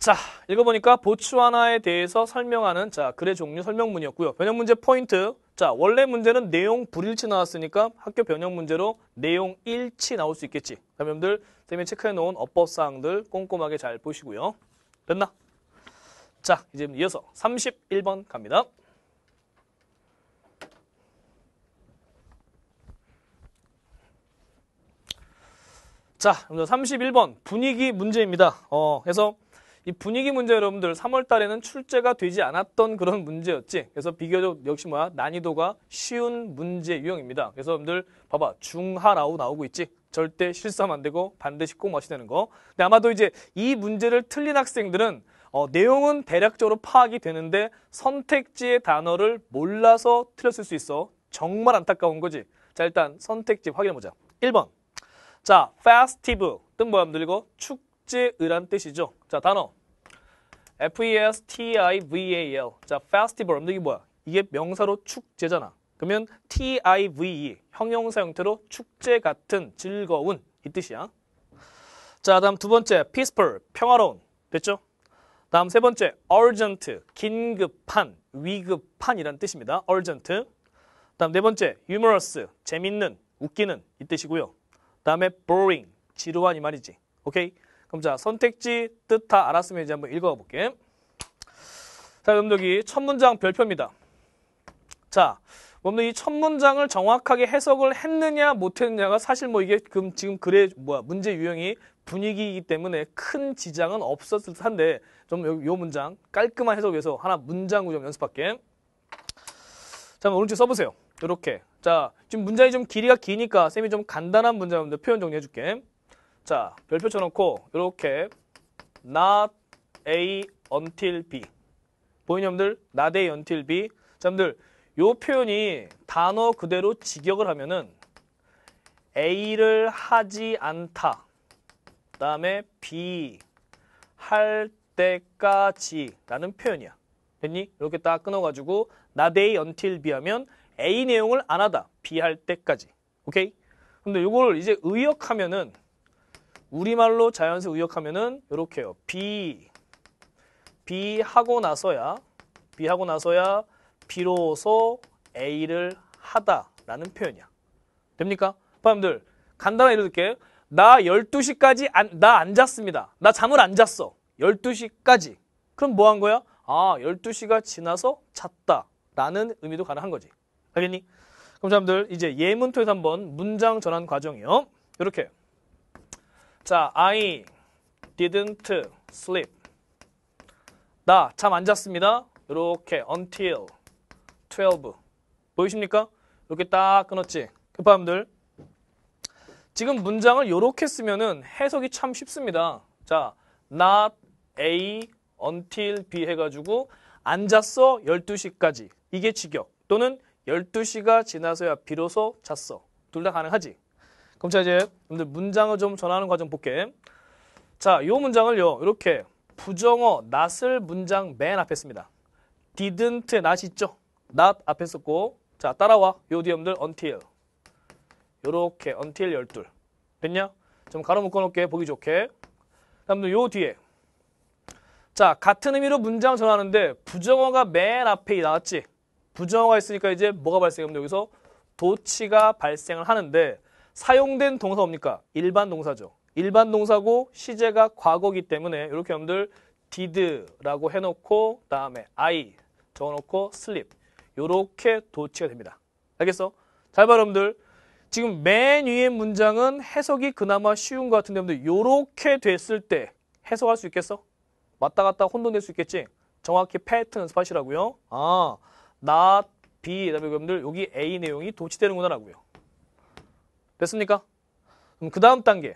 자, 읽어보니까 보츠와나에 대해서 설명하는 자 글의 종류 설명문이었고요. 변형 문제 포인트. 자, 원래 문제는 내용 불일치 나왔으니까 학교 변형 문제로 내용 일치 나올 수 있겠지. 여러분들 쌤이 체크해놓은 어법 사항들 꼼꼼하게 잘 보시고요. 됐나? 자, 이제 이어서 31번 갑니다. 자, 31번 분위기 문제입니다. 어, 그래서 이 분위기 문제 여러분들 3월 달에는 출제가 되지 않았던 그런 문제였지. 그래서 비교적 역시 뭐야 난이도가 쉬운 문제 유형입니다. 그래서 여러분들 봐봐 중하라고 나오고 있지. 절대 실수하면 안 되고 반드시 꼭 마시되는 거. 근데 아마도 이제 이 문제를 틀린 학생들은 어, 내용은 대략적으로 파악이 되는데 선택지의 단어를 몰라서 틀렸을 수 있어. 정말 안타까운 거지. 자 일단 선택지 확인해 보자. 1번. 자, festive 뜻 뭐야? 들리고 축 축제의란 뜻이죠. 자, 단어. F-E-S-T-I-V-A-L. 자, festival. 음동이 뭐야? 이게 명사로 축제잖아. 그러면 T-I-V-E. 형용사 형태로 축제 같은 즐거운 이 뜻이야. 자, 다음 두 번째. peaceful. 평화로운. 됐죠? 다음 세 번째. urgent. 긴급한, 위급한이란 뜻입니다. urgent. 다음 네 번째. humorous. 재밌는, 웃기는 이 뜻이고요. 다음에 boring. 지루한 이 말이지. 오케이? 그럼 자, 선택지, 뜻 다 알았으면 이제 한번 읽어 볼게. 자, 그럼 여기 첫 문장 별표입니다. 자, 그럼 이 첫 문장을 정확하게 해석을 했느냐 못했느냐가 사실 뭐 이게 지금, 지금 글의 뭐야 문제 유형이 분위기이기 때문에 큰 지장은 없었을 듯한데좀 요 문장 깔끔한 해석 위해서 하나 문장 구좀 연습할게. 자, 오른쪽 써보세요. 이렇게. 자, 지금 문장이 좀 길이가 기니까 쌤이 좀 간단한 문장인데 표현 정리해줄게. 자, 별표 쳐놓고 이렇게 not A until B 보이는 형들? not A until B 자, 여러들이 표현이 단어 그대로 직역을 하면은 A를 하지 않다 그 다음에 B 할 때까지 라는 표현이야 됐니? 이렇게 딱 끊어가지고 not A until B 하면 A 내용을 안 하다 B 할 때까지 오케이? 근데 이걸 이제 의역하면은 우리말로 자연수 스 의역하면은 요렇게요 비, 비 하고 나서야, 비 하고 나서야 비로소 A를 하다라는 표현이야. 됩니까? 여러들 간단하게 읽어게나 12시까지 안, 나 안 잤습니다. 나 잠을 안 잤어. 12시까지. 그럼 뭐 한 거야? 아, 12시가 지나서 잤다. 라는 의미도 가능한 거지. 알겠니? 그럼 여러분들 이제 예문토에서 한번 문장 전환 과정이요. 요렇게 자, I didn't sleep. 나 잠 안 잤습니다. 이렇게 until 12. 보이십니까? 이렇게 딱 끊었지. 급함들. 그 지금 문장을 이렇게 쓰면은 해석이 참 쉽습니다. 자, not A until B 해가지고 앉았어 12시까지. 이게 직역. 또는 12시가 지나서야 비로소 잤어. 둘 다 가능하지. 그럼 제가 이제 여러분들 문장을 좀 전하는 과정 볼게. 자, 요 문장을요. 이렇게 부정어 낫을 문장 맨 앞에 씁니다. didn't not 있죠? not 앞에 썼고 자, 따라와. 요 뒤에 여러분들 until 요렇게 until 열둘 됐냐? 좀 가로 묶어 놓을게. 보기 좋게. 여러분들 요 뒤에 자, 같은 의미로 문장 전하는데 부정어가 맨 앞에 나왔지. 부정어가 있으니까 이제 뭐가 발생합니다. 여기서 도치가 발생을 하는데 사용된 동사 뭡니까? 일반 동사죠. 일반 동사고 시제가 과거기 때문에 이렇게 여러분들 did라고 해놓고 다음에 I 적어놓고 sleep 이렇게 도치가 됩니다. 알겠어? 잘 봐, 여러분들. 지금 맨위에 문장은 해석이 그나마 쉬운 것 같은데 여러분들 이렇게 됐을 때 해석할 수 있겠어? 왔다 갔다 혼돈될 수 있겠지? 정확히 패턴 연습하시라고요. 아, not, be, 여러분들 여기 A 내용이 도치되는구나라고요. 됐습니까? 그럼 그 다음 단계.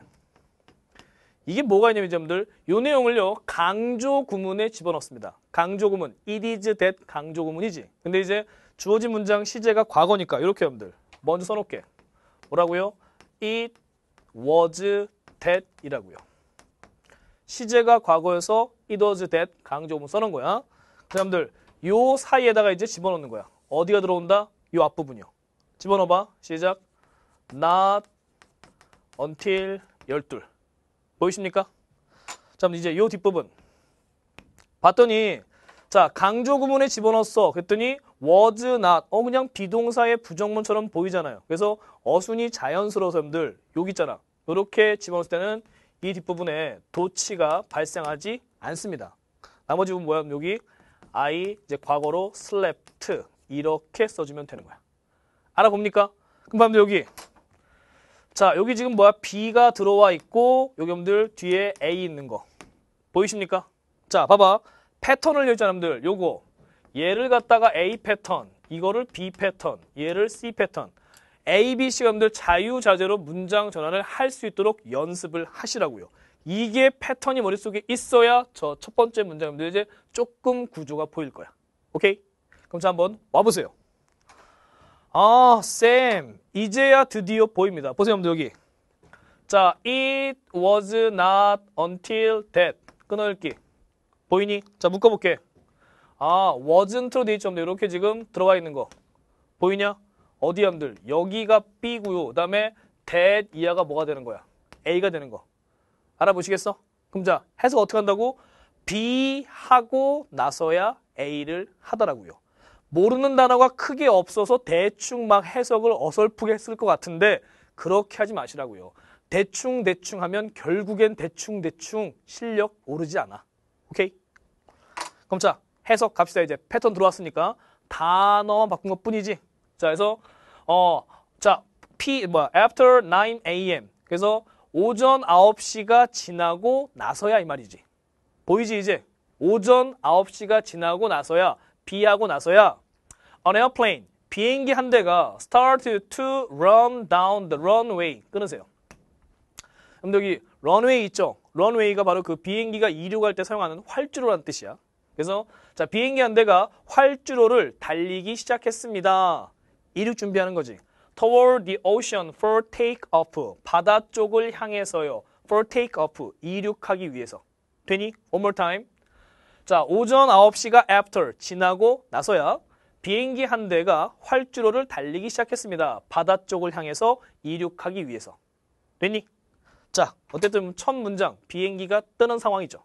이게 뭐가 있냐면 여러분들 요 내용을요 강조 구문에 집어넣습니다. 강조 구문 it is that 강조 구문이지. 근데 이제 주어진 문장 시제가 과거니까 이렇게 여러분들 먼저 써놓게 뭐라고요? it was that 이라고요. 시제가 과거여서 it was that 강조 구문 써놓은 거야. 그사람들요 사이에다가 이제 집어넣는 거야. 어디가 들어온다? 요 앞부분이요. 집어넣어봐 시작 not until 12 보이십니까? 자 이제 이 뒷부분 봤더니 자 강조 구문에 집어넣었어 그랬더니 was not 어 그냥 비동사의 부정문처럼 보이잖아요 그래서 어순이 자연스러워서 여러분들 여기 있잖아 이렇게 집어넣을 때는 이 뒷부분에 도치가 발생하지 않습니다 나머지 부분 뭐야 여기 I 이제 과거로 slept 이렇게 써주면 되는 거야 알아봅니까? 그럼 여기 자, 여기 지금 뭐야? B가 들어와 있고 여러분들 뒤에 A 있는 거. 보이십니까? 자, 봐봐. 패턴을 열자 여러분들. 요거. 얘를 갖다가 A 패턴, 이거를 B 패턴, 얘를 C 패턴. A, B, C 여러분들 자유자재로 문장 전환을 할 수 있도록 연습을 하시라고요. 이게 패턴이 머릿속에 있어야 저 첫 번째 문장들 이제 조금 구조가 보일 거야. 오케이? 그럼 자 한번 와보세요. 아, 쌤. 이제야 드디어 보입니다. 보세요, 여러분 여기. 자, it was not until that. 끊어읽기. 보이니? 자, 묶어볼게. 아, wasn't로 돼 있죠, 여러분들. 이렇게 지금 들어가 있는 거. 보이냐? 어디 여들 여기가 B고요. 그 다음에 that 이하가 뭐가 되는 거야? A가 되는 거. 알아보시겠어? 그럼 자, 해석 어떻게 한다고? B하고 나서야 A를 하더라고요. 모르는 단어가 크게 없어서 대충 막 해석을 어설프게 했을 것 같은데 그렇게 하지 마시라고요. 대충 대충 하면 결국엔 대충 대충 실력 오르지 않아. 오케이? 그럼 자 해석 갑시다 이제 패턴 들어왔으니까 단어만 바꾼 것 뿐이지. 자 그래서 어자 P 뭐 after 9 a.m. 그래서 오전 9시가 지나고 나서야 이 말이지. 보이지 이제 오전 9시가 지나고 나서야 비하고 나서야 On airplane, 비행기 한 대가 start to run down the runway. 끊으세요. 그럼 여기 runway 있죠? r u n w a y 가 바로 그 비행기가 이륙할 때 사용하는 활주로란 뜻이야. 그래서 자 비행기 한 대가 활주로를 달리기 시작했습니다. 이륙 준비하는 거지. Toward the ocean for take off. 바다 쪽을 향해서요. For take off. 이륙하기 위해서. 되니? One more time. 자 오전 9시가 after. 지나고 나서야 비행기 한 대가 활주로를 달리기 시작했습니다. 바다 쪽을 향해서 이륙하기 위해서. 됐니? 자, 어쨌든 첫 문장, 비행기가 뜨는 상황이죠.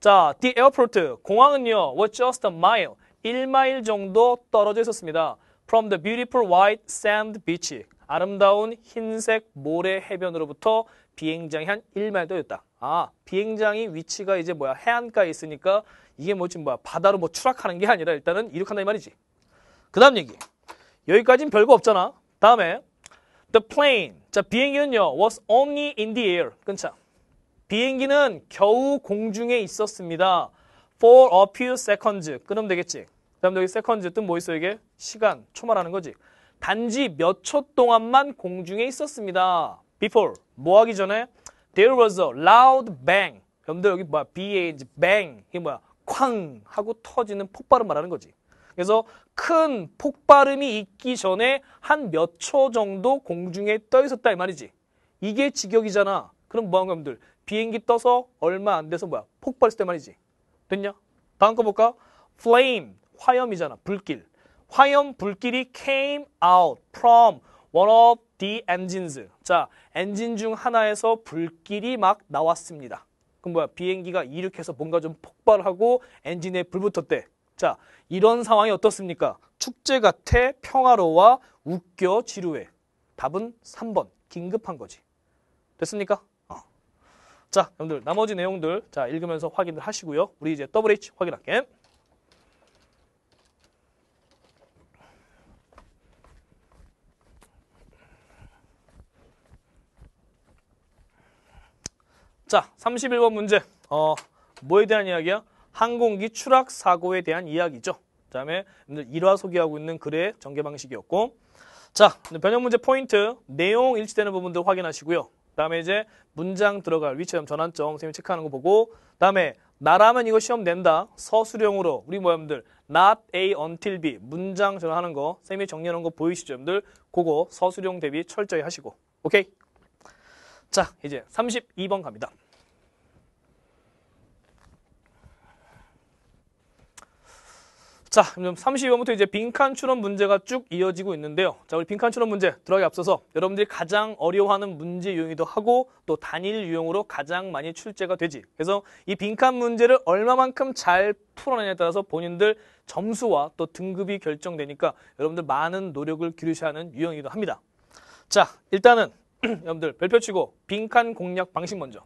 자, the airport, 공항은요, was just a mile, 1마일 정도 떨어져 있었습니다. From the beautiful white sand beach, 아름다운 흰색 모래 해변으로부터 비행장이 한 1마일 떨어졌다. 아, 비행장이 위치가 이제 뭐야, 해안가에 있으니까 이게 뭐지 뭐 바다로 뭐 추락하는 게 아니라 일단은 이륙한다 이 말이지. 그 다음 얘기. 여기까지는 별거 없잖아. 다음에 the plane. 자 비행기는요 was only in the air. 끊자. 비행기는 겨우 공중에 있었습니다. for a few seconds. 끊으면 되겠지. 그 다음 여기 seconds 뜻뭐 있어 이게? 시간, 초 말하는 거지. 단지 몇 초 동안만 공중에 있었습니다. before. 뭐 하기 전에? There was a loud bang. 여러분들 여기 뭐야? B-A-N-G, bang. 이게 뭐야? 쾅 하고 터지는 폭발음 말하는 거지. 그래서 큰 폭발음이 있기 전에 한 몇 초 정도 공중에 떠 있었다 이 말이지. 이게 직역이잖아. 그럼 뭐한감들 비행기 떠서 얼마 안 돼서 뭐야? 폭발했을 때 말이지. 됐냐? 다음 거 볼까? flame 화염이잖아. 불길. 화염 불길이 came out from one of the engines. 자, 엔진 중 하나에서 불길이 막 나왔습니다. 그 뭐야 비행기가 이륙해서 뭔가 좀 폭발하고 엔진에 불 붙었대. 자 이런 상황이 어떻습니까? 축제 같아 평화로와 웃겨 지루해. 답은 3번 긴급한 거지. 됐습니까? 어. 자 여러분들 나머지 내용들 자 읽으면서 확인을 하시고요. 우리 이제 WH 확인할게. 자, 31번 문제. 어, 뭐에 대한 이야기야? 항공기 추락 사고에 대한 이야기죠. 그 다음에 일화 소개하고 있는 글의 전개 방식이었고 자, 변형 문제 포인트 내용 일치되는 부분들 확인하시고요. 그 다음에 이제 문장 들어갈 위치점 전환점 선생님이 체크하는 거 보고 그 다음에 나라면 이거 시험 낸다. 서술형으로 우리 모형들 not A until B 문장 전환하는 거 선생님이 정리하는 거 보이시죠? 여러분들 그거 서술형 대비 철저히 하시고 오케이? 자, 이제 32번 갑니다. 자, 그럼 32번부터 이제 빈칸 추론 문제가 쭉 이어지고 있는데요. 자, 우리 빈칸 추론 문제 들어가기 앞서서 여러분들이 가장 어려워하는 문제 유형이기도 하고 또 단일 유형으로 가장 많이 출제가 되지. 그래서 이 빈칸 문제를 얼마만큼 잘 풀어내냐에 따라서 본인들 점수와 또 등급이 결정되니까 여러분들 많은 노력을 기르셔야 하는 유형이기도 합니다. 자, 일단은 여러분들 별표 치고 빈칸 공략 방식 먼저.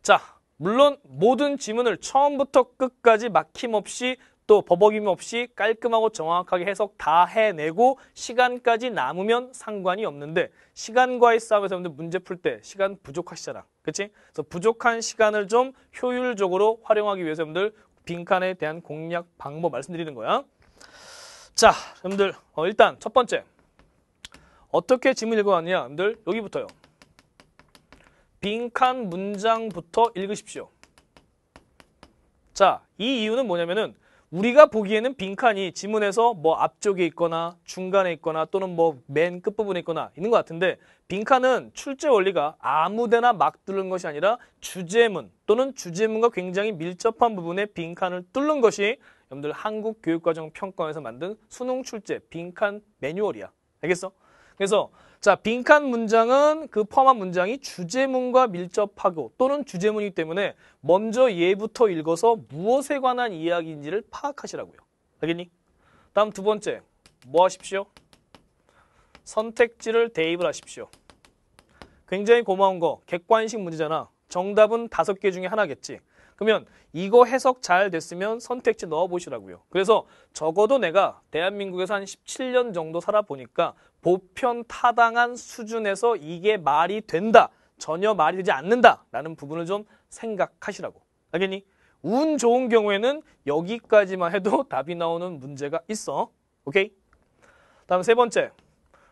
자, 물론 모든 지문을 처음부터 끝까지 막힘없이 또 버벅임 없이 깔끔하고 정확하게 해석 다 해내고 시간까지 남으면 상관이 없는데 시간과의 싸움에서 여러분들 문제 풀 때 시간 부족하시잖아. 그치? 그래서 부족한 시간을 좀 효율적으로 활용하기 위해서 여러분들 빈칸에 대한 공략 방법 말씀드리는 거야. 자, 여러분들 어, 일단 첫 번째 어떻게 지문 읽어왔냐, 여러분들 여기부터요. 빈칸 문장부터 읽으십시오. 자, 이 이유는 뭐냐면은 우리가 보기에는 빈칸이 지문에서 뭐 앞쪽에 있거나 중간에 있거나 또는 뭐 맨 끝부분에 있거나 있는 것 같은데 빈칸은 출제 원리가 아무데나 막 뚫는 것이 아니라 주제문 또는 주제문과 굉장히 밀접한 부분에 빈칸을 뚫는 것이 여러분들 한국 교육과정 평가원에서 만든 수능 출제 빈칸 매뉴얼이야. 알겠어? 그래서 자 빈칸 문장은 그포함한 문장이 주제문과 밀접하고 또는 주제문이기 때문에 먼저 얘부터 읽어서 무엇에 관한 이야기인지를 파악하시라고요. 알겠니? 다음 두 번째 뭐 하십시오? 선택지를 대입을 하십시오. 굉장히 고마운 거 객관식 문제잖아. 정답은 다섯 개 중에 하나겠지. 그러면 이거 해석 잘 됐으면 선택지 넣어보시라고요. 그래서 적어도 내가 대한민국에서 한 17년 정도 살아보니까 보편 타당한 수준에서 이게 말이 된다. 전혀 말이 되지 않는다. 라는 부분을 좀 생각하시라고. 알겠니? 운 좋은 경우에는 여기까지만 해도 답이 나오는 문제가 있어. 오케이? 다음 세 번째.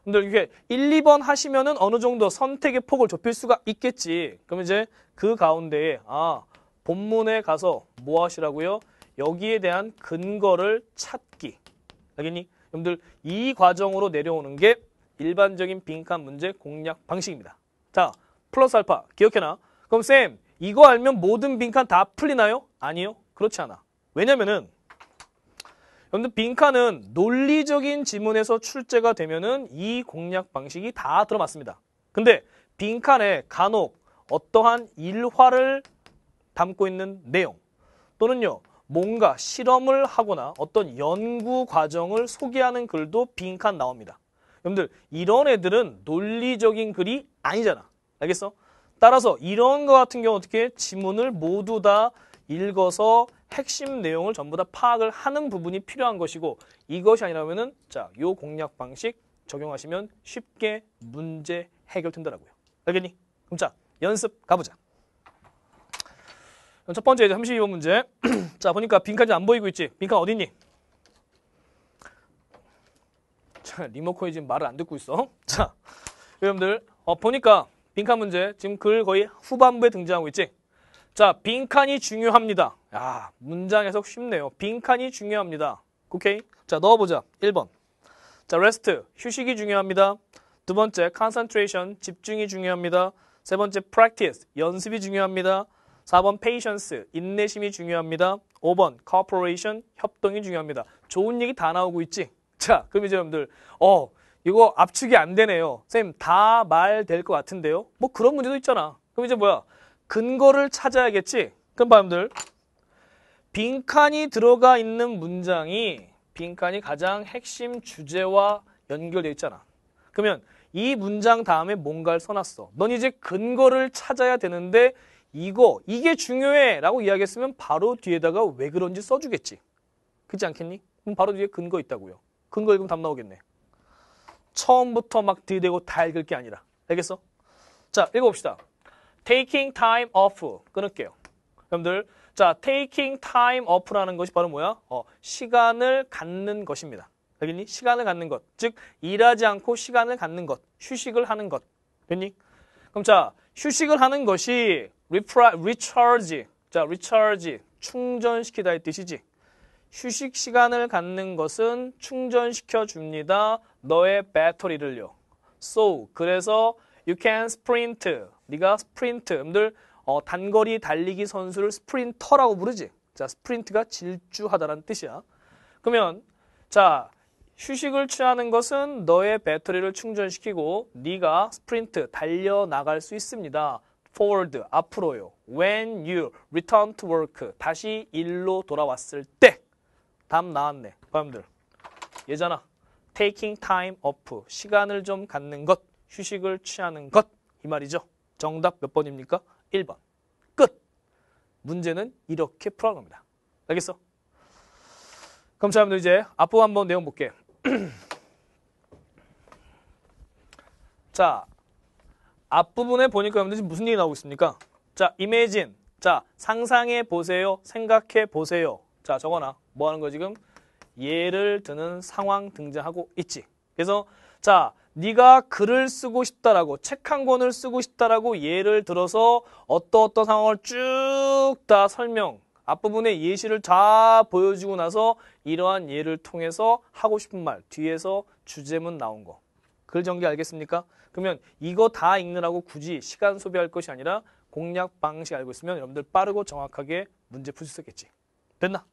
근데 이게 1, 2번 하시면은 어느 정도 선택의 폭을 좁힐 수가 있겠지. 그럼 이제 그 가운데에 아 본문에 가서 뭐 하시라고요? 여기에 대한 근거를 찾기. 알겠니? 여러분들 이 과정으로 내려오는 게 일반적인 빈칸 문제 공략 방식입니다. 자, 플러스 알파 기억해놔. 그럼 쌤 이거 알면 모든 빈칸 다 풀리나요? 아니요. 그렇지 않아. 왜냐면은 여러분들 빈칸은 논리적인 지문에서 출제가 되면은 이 공략 방식이 다 들어맞습니다. 근데 빈칸에 간혹 어떠한 일화를 담고 있는 내용 또는요 뭔가 실험을 하거나 어떤 연구 과정을 소개하는 글도 빈칸 나옵니다. 여러분들 이런 애들은 논리적인 글이 아니잖아. 알겠어? 따라서 이런 거 같은 경우 어떻게 지문을 모두 다 읽어서 핵심 내용을 전부 다 파악을 하는 부분이 필요한 것이고 이것이 아니라면은 자, 요 공략 방식 적용하시면 쉽게 문제 해결된다라고요. 알겠니? 그럼 자, 연습 가보자. 첫 번째 이제 32번 문제. 자, 보니까 빈칸이 안 보이고 있지. 빈칸 어디있니 자, 리모컨이 지금 말을 안 듣고 있어. 자, 여러분들 어, 보니까 빈칸 문제 지금 글 거의 후반부에 등장하고 있지. 자, 빈칸이 중요합니다. 야, 문장 해석 쉽네요. 빈칸이 중요합니다. 오케이? 자, 넣어보자. 1번. 자, 레스트, 휴식이 중요합니다. 두 번째, 컨센트레이션, 집중이 중요합니다. 세 번째, 프랙티스, 연습이 중요합니다. 4번 patience, 인내심이 중요합니다. 5번 cooperation, 협동이 중요합니다. 좋은 얘기 다 나오고 있지? 자, 그럼 이제 여러분들 어, 이거 압축이 안 되네요. 선생님 다 말 될 것 같은데요? 뭐 그런 문제도 있잖아. 그럼 이제 뭐야? 근거를 찾아야겠지? 그럼 여러분들 빈칸이 들어가 있는 문장이 빈칸이 가장 핵심 주제와 연결되어 있잖아. 그러면 이 문장 다음에 뭔가를 써놨어. 넌 이제 근거를 찾아야 되는데 이거, 이게 중요해 라고 이야기했으면 바로 뒤에다가 왜 그런지 써주겠지. 그렇지 않겠니? 그럼 바로 뒤에 근거 있다고요. 근거 읽으면 답 나오겠네. 처음부터 막 들이대고 다 읽을 게 아니라. 알겠어? 자, 읽어봅시다. taking time off. 끊을게요. 여러분들, 자, taking time off라는 것이 바로 뭐야? 어, 시간을 갖는 것입니다. 알겠니? 시간을 갖는 것. 즉, 일하지 않고 시간을 갖는 것. 휴식을 하는 것. 됐니? 그럼 자, 휴식을 하는 것이 recharge. 자, recharge. 충전시키다의 뜻이지. 휴식 시간을 갖는 것은 충전시켜 줍니다. 너의 배터리를요. So, 그래서 you can sprint. 네가 스프린트. 여러분들 어, 단거리 달리기 선수를 스프린터라고 부르지. 자, 스프린트가 질주하다라는 뜻이야. 그러면 자, 휴식을 취하는 것은 너의 배터리를 충전시키고 네가 스프린트 달려 나갈 수 있습니다. forward 앞으로요. When you return to work 다시 일로 돌아왔을 때답 나왔네. 여러분들 예전아 taking time off 시간을 좀 갖는 것 휴식을 취하는 것이 말이죠. 정답 몇 번입니까? 1번. 끝. 문제는 이렇게 풀어갑니다. 알겠어? 그럼 자, 여러분들 이제 앞부 한번 내용 볼게. 자, 앞부분에 보니까 여러분들 무슨 일이 나오고 있습니까? 자, 이 m 진 자, 상상해 보세요. 생각해 보세요. 자, 저거나 뭐 하는 거 지금? 예를 드는 상황 등장하고 있지. 그래서 자, 네가 글을 쓰고 싶다라고 책 한 권을 쓰고 싶다라고 예를 들어서 어떠 어떤 상황을 쭉 다 설명 앞부분에 예시를 다 보여주고 나서 이러한 예를 통해서 하고 싶은 말 뒤에서 주제문 나온 거. 글 전개 알겠습니까? 그러면 이거 다 읽느라고 굳이 시간 소비할 것이 아니라 공략 방식 알고 있으면 여러분들 빠르고 정확하게 문제 풀 수 있겠지. 됐나?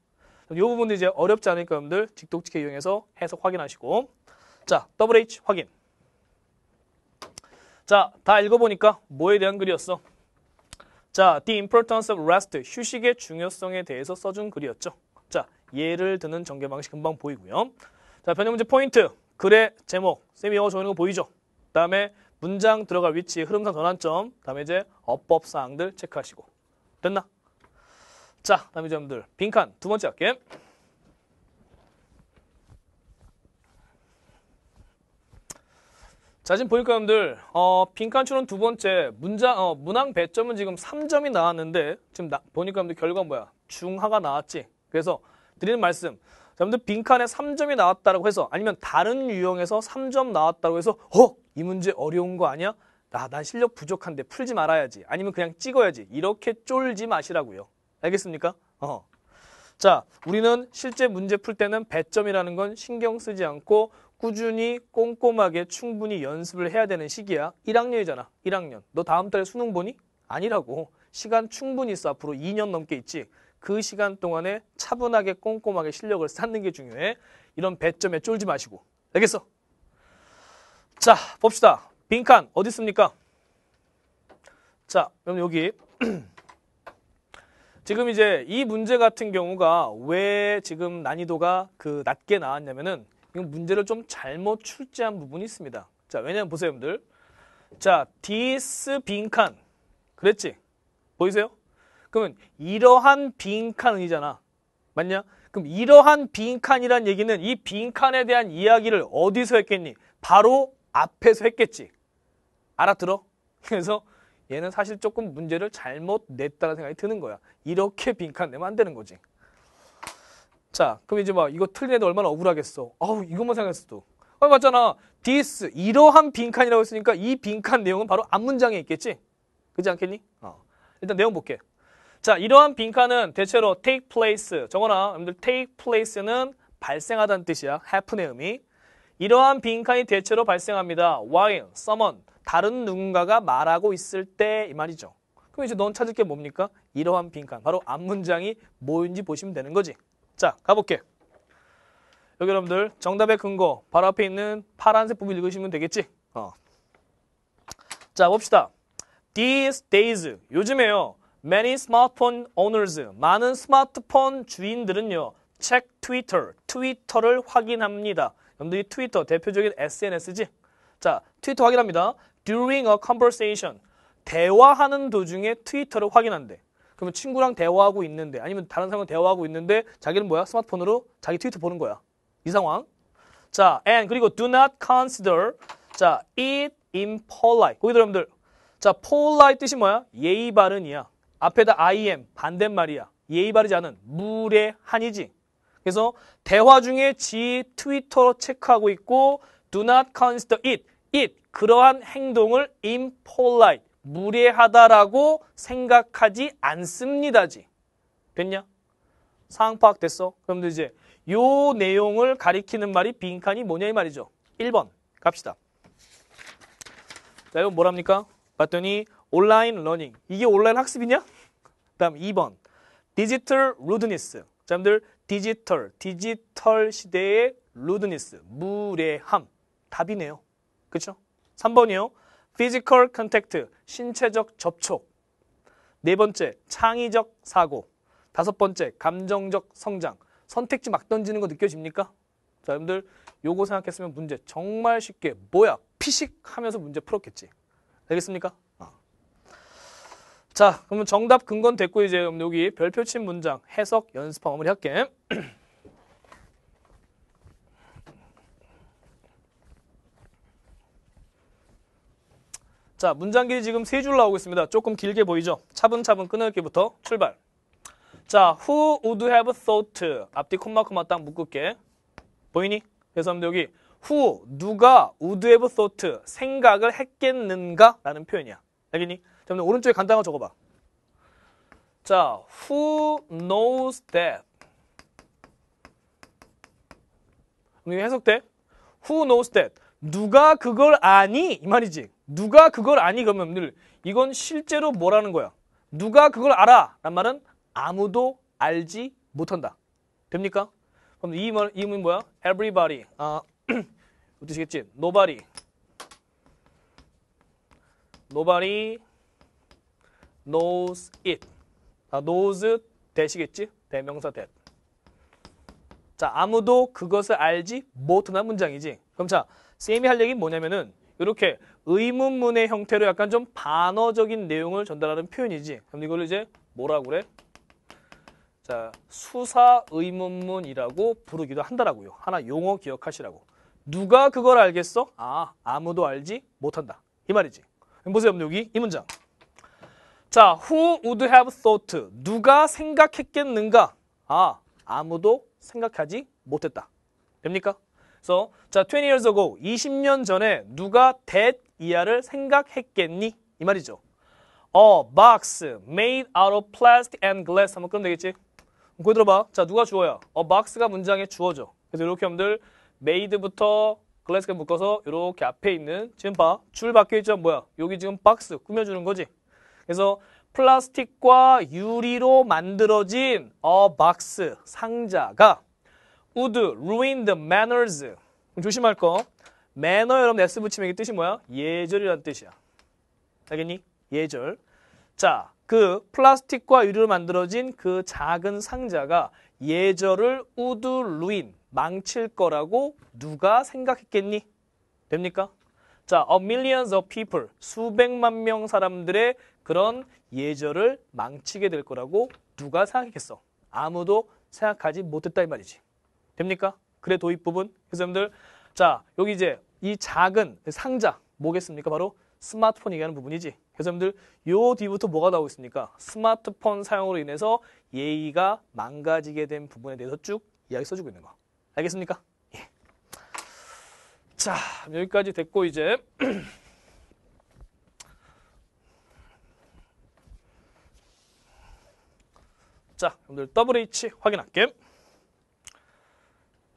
이 부분도 이제 어렵지 않으니까 여러분들 직독직해 이용해서 해석 확인하시고 자, WH 확인. 자, 다 읽어보니까 뭐에 대한 글이었어? 자, The Importance of Rest, 휴식의 중요성에 대해서 써준 글이었죠. 자, 예를 드는 전개 방식 금방 보이고요. 자, 변형 문제 포인트, 글의 제목, 쌤이 영어 적는 거 보이죠? 다음에 문장 들어갈 위치, 흐름상 전환점, 다음에 이제 어법 사항들 체크하시고 됐나? 자, 다음에 여러분들 빈칸 두 번째 할게. 자, 지금 보니까 여러분들 어, 빈칸 추론 두 번째 문장 어, 문항 배점은 지금 3점이 나왔는데 지금 나, 보니까 여러분들 결과 뭐야? 중하가 나왔지. 그래서 드리는 말씀 여러분들 빈칸에 3점이 나왔다고 해서 아니면 다른 유형에서 3점 나왔다고 해서 어? 이 문제 어려운 거 아니야? 아, 난 실력 부족한데 풀지 말아야지. 아니면 그냥 찍어야지. 이렇게 쫄지 마시라고요. 알겠습니까? 어. 자, 우리는 실제 문제 풀 때는 배점이라는 건 신경 쓰지 않고 꾸준히 꼼꼼하게 충분히 연습을 해야 되는 시기야. 1학년이잖아. 1학년. 너 다음 달에 수능 보니? 아니라고. 시간 충분히 있어. 앞으로 2년 넘게 있지. 그 시간 동안에 차분하게 꼼꼼하게 실력을 쌓는 게 중요해. 이런 배점에 쫄지 마시고. 알겠어? 자, 봅시다. 빈칸 어디 있습니까? 자, 그럼 여기 지금 이제 이 문제 같은 경우가 왜 지금 난이도가 그 낮게 나왔냐면은 이건 문제를 좀 잘못 출제한 부분이 있습니다. 자, 왜냐면 보세요, 여러분들. 자, 디스 빈칸. 그랬지? 보이세요? 그러면 이러한 빈칸이잖아. 맞냐? 그럼 이러한 빈칸이란 얘기는 이 빈칸에 대한 이야기를 어디서 했겠니? 바로 앞에서 했겠지. 알아들어? 그래서 얘는 사실 조금 문제를 잘못 냈다는 생각이 드는 거야. 이렇게 빈칸 내면 안 되는 거지. 자, 그럼 이제 막 이거 틀린 애도 얼마나 억울하겠어. 아우, 이것만 생각했어 도 아, 어, 맞잖아. this, 이러한 빈칸이라고 했으니까 이 빈칸 내용은 바로 앞문장에 있겠지? 그렇지 않겠니? 어. 일단 내용 볼게. 자, 이러한 빈칸은 대체로 take place, 저거나 여러분들 take place는 발생하다는 뜻이야. happen의 의미. 이러한 빈칸이 대체로 발생합니다. while someone, 다른 누군가가 말하고 있을 때 이 말이죠. 그럼 이제 넌 찾을 게 뭡니까? 이러한 빈칸. 바로 앞 문장이 뭐인지 보시면 되는 거지. 자, 가볼게. 여기 여러분들 정답의 근거 바로 앞에 있는 파란색 부분 읽으시면 되겠지? 어. 자, 봅시다. These days, 요즘에요. Many smartphone owners, 많은 스마트폰 주인들은요. check Twitter, 트위터를 확인합니다. 여러분들이 트위터, 대표적인 SNS지? 자, 트위터 확인합니다. During a conversation, 대화하는 도중에 트위터를 확인한대. 그러면 친구랑 대화하고 있는데, 아니면 다른 사람과 대화하고 있는데, 자기는 뭐야? 스마트폰으로 자기 트위터 보는 거야. 이 상황. 자, and 그리고 do not consider, 자, it impolite. 거기 여러분들, 자, polite 뜻이 뭐야? 예의 바른이야. 앞에다 im 반대말이야. 예의 바르지 않은 무례한이지. 그래서 대화 중에 지 트위터 체크하고 있고 do not consider it. it 그러한 행동을 impolite 무례하다라고 생각하지 않습니다지. 됐냐? 상황 파악됐어? 그럼 이제 요 내용을 가리키는 말이 빈칸이 뭐냐 이 말이죠. 1번 갑시다. 자, 이건 뭐랍니까? 봤더니 온라인 러닝. 이게 온라인 학습이냐? 그다음 2번. 디지털 루드니스. 여러분들 디지털, 디지털 시대의 루드니스, 무례함. 답이네요. 그렇죠? 3번이요. 피지컬 컨택트, 신체적 접촉. 네 번째, 창의적 사고. 다섯 번째, 감정적 성장. 선택지 막 던지는 거 느껴집니까? 자, 여러분들 요거 생각했으면 문제 정말 쉽게 뭐야? 피식 하면서 문제 풀었겠지. 알겠습니까? 자, 그러면 정답 근건 됐고 이제 여기 별표 친 문장 해석 연습하고 마무리할게. 자, 문장 길이 지금 세 줄 나오고 있습니다. 조금 길게 보이죠? 차분차분 끊을게부터 출발. 자, who would have thought? 앞뒤 콤마 콤마 딱 묶을게. 보이니? 그래서 여기 who, 누가 would have thought? 생각을 했겠는가? 라는 표현이야. 알겠니? 때문에 오른쪽에 간단한 거 적어봐. 자, who knows that? 이게 해석돼? Who knows that? 누가 그걸 아니? 이 말이지. 누가 그걸 아니? 그러면 늘 이건 실제로 뭐라는 거야. 누가 그걸 알아? 란 말은 아무도 알지 못한다. 됩니까? 그럼 이, 말, 이 의미 뭐야? Everybody. 아, 어떠 시겠지 Nobody. Nobody knows it. 자, knows that이겠지? 대명사 that. 자, 아무도 그것을 알지 못하는 문장이지. 그럼 자, 쌤이 할 얘기는 뭐냐면은 이렇게 의문문의 형태로 약간 좀 반어적인 내용을 전달하는 표현이지. 그럼 이걸 이제 뭐라고 그래? 자, 수사 의문문이라고 부르기도 한다라고요. 하나 용어 기억하시라고. 누가 그걸 알겠어? 아, 아무도 알지 못한다. 이 말이지. 보세요, 여기 이 문장. 자, who would have thought? 누가 생각했겠는가? 아, 아무도 생각하지 못했다. 됩니까? 그래 자, 20 years ago, 20년 전에 누가 that 이하를 생각했겠니? 이 말이죠. A box made out of plastic and glass 한번 끄면 되겠지? 그거 들어봐. 자, 누가 주어야? A box가 문장에주어져 그래서 이렇게 하면 분들 made부터 g l a s s 까 묶어서 이렇게 앞에 있는 지금 봐. 줄 박혀 있죠? 뭐야? 여기 지금 박스 꾸며주는 거지. 그래서 플라스틱과 유리로 만들어진 어 박스 상자가 would ruin the manners 조심할 거 매너 여러분 S 붙이면 이게 뜻이 뭐야? 예절이라는 뜻이야 알겠니? 예절 자, 그 플라스틱과 유리로 만들어진 그 작은 상자가 예절을 would ruin 망칠 거라고 누가 생각했겠니? 됩니까? 자, a millions of people 수백만 명 사람들의 그런 예절을 망치게 될 거라고 누가 생각했겠어? 아무도 생각하지 못했다 이 말이지. 됩니까? 그래 도입 부분 교수님들 자 여기 이제 이 작은 상자 뭐겠습니까? 바로 스마트폰 얘기하는 부분이지. 교수님들 요 뒤부터 뭐가 나오고 있습니까? 스마트폰 사용으로 인해서 예의가 망가지게 된 부분에 대해서 쭉 이야기 써주고 있는 거. 알겠습니까? 예. 자 여기까지 됐고 이제 자, 여러분들 더 WH 확인할게.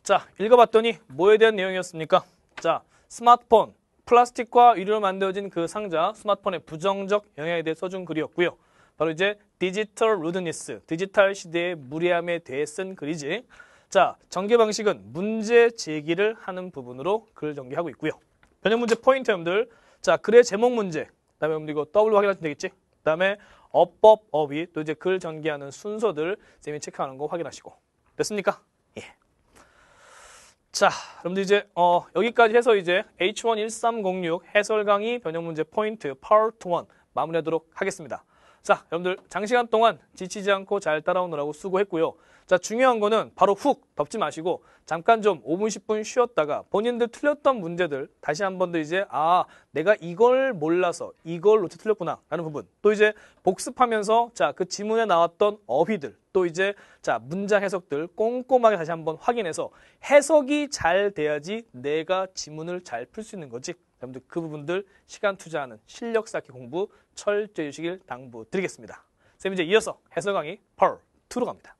자, 읽어봤더니 뭐에 대한 내용이었습니까? 자, 스마트폰, 플라스틱과 유리로 만들어진 그 상자, 스마트폰의 부정적 영향에 대해 써준 글이었고요. 바로 이제 디지털 루드니스, 디지털 시대의 무리함에 대해 쓴 글이지. 자, 전개 방식은 문제 제기를 하는 부분으로 글을 전개하고 있고요. 변형 문제 포인트 여러분들. 자, 글의 제목 문제. 그다음에 여러분들 이거 더 W 확인하시면 되겠지? 그다음에 어법 어휘, 또 이제 글 전개하는 순서들 쌤이 체크하는 거 확인하시고 됐습니까? 예. 자, 여러분들 이제 어, 여기까지 해서 이제 H11306 해설 강의 변형 문제 포인트 파트 1 마무리하도록 하겠습니다. 자, 여러분들 장시간 동안 지치지 않고 잘 따라오느라고 수고했고요. 자, 중요한 거는 바로 훅 덮지 마시고 잠깐 좀 5분, 10분 쉬었다가 본인들 틀렸던 문제들 다시 한 번 더 이제 아, 내가 이걸 몰라서 이걸 로트 틀렸구나 라는 부분 또 이제 복습하면서 자, 그 지문에 나왔던 어휘들 또 이제 자, 문장 해석들 꼼꼼하게 다시 한번 확인해서 해석이 잘 돼야지 내가 지문을 잘 풀 수 있는 거지 여러분들 그 부분들 시간 투자하는 실력 쌓기 공부 철저히 해시길 당부드리겠습니다. 쌤 이제 이어서 해설 강의 펄 2로 갑니다.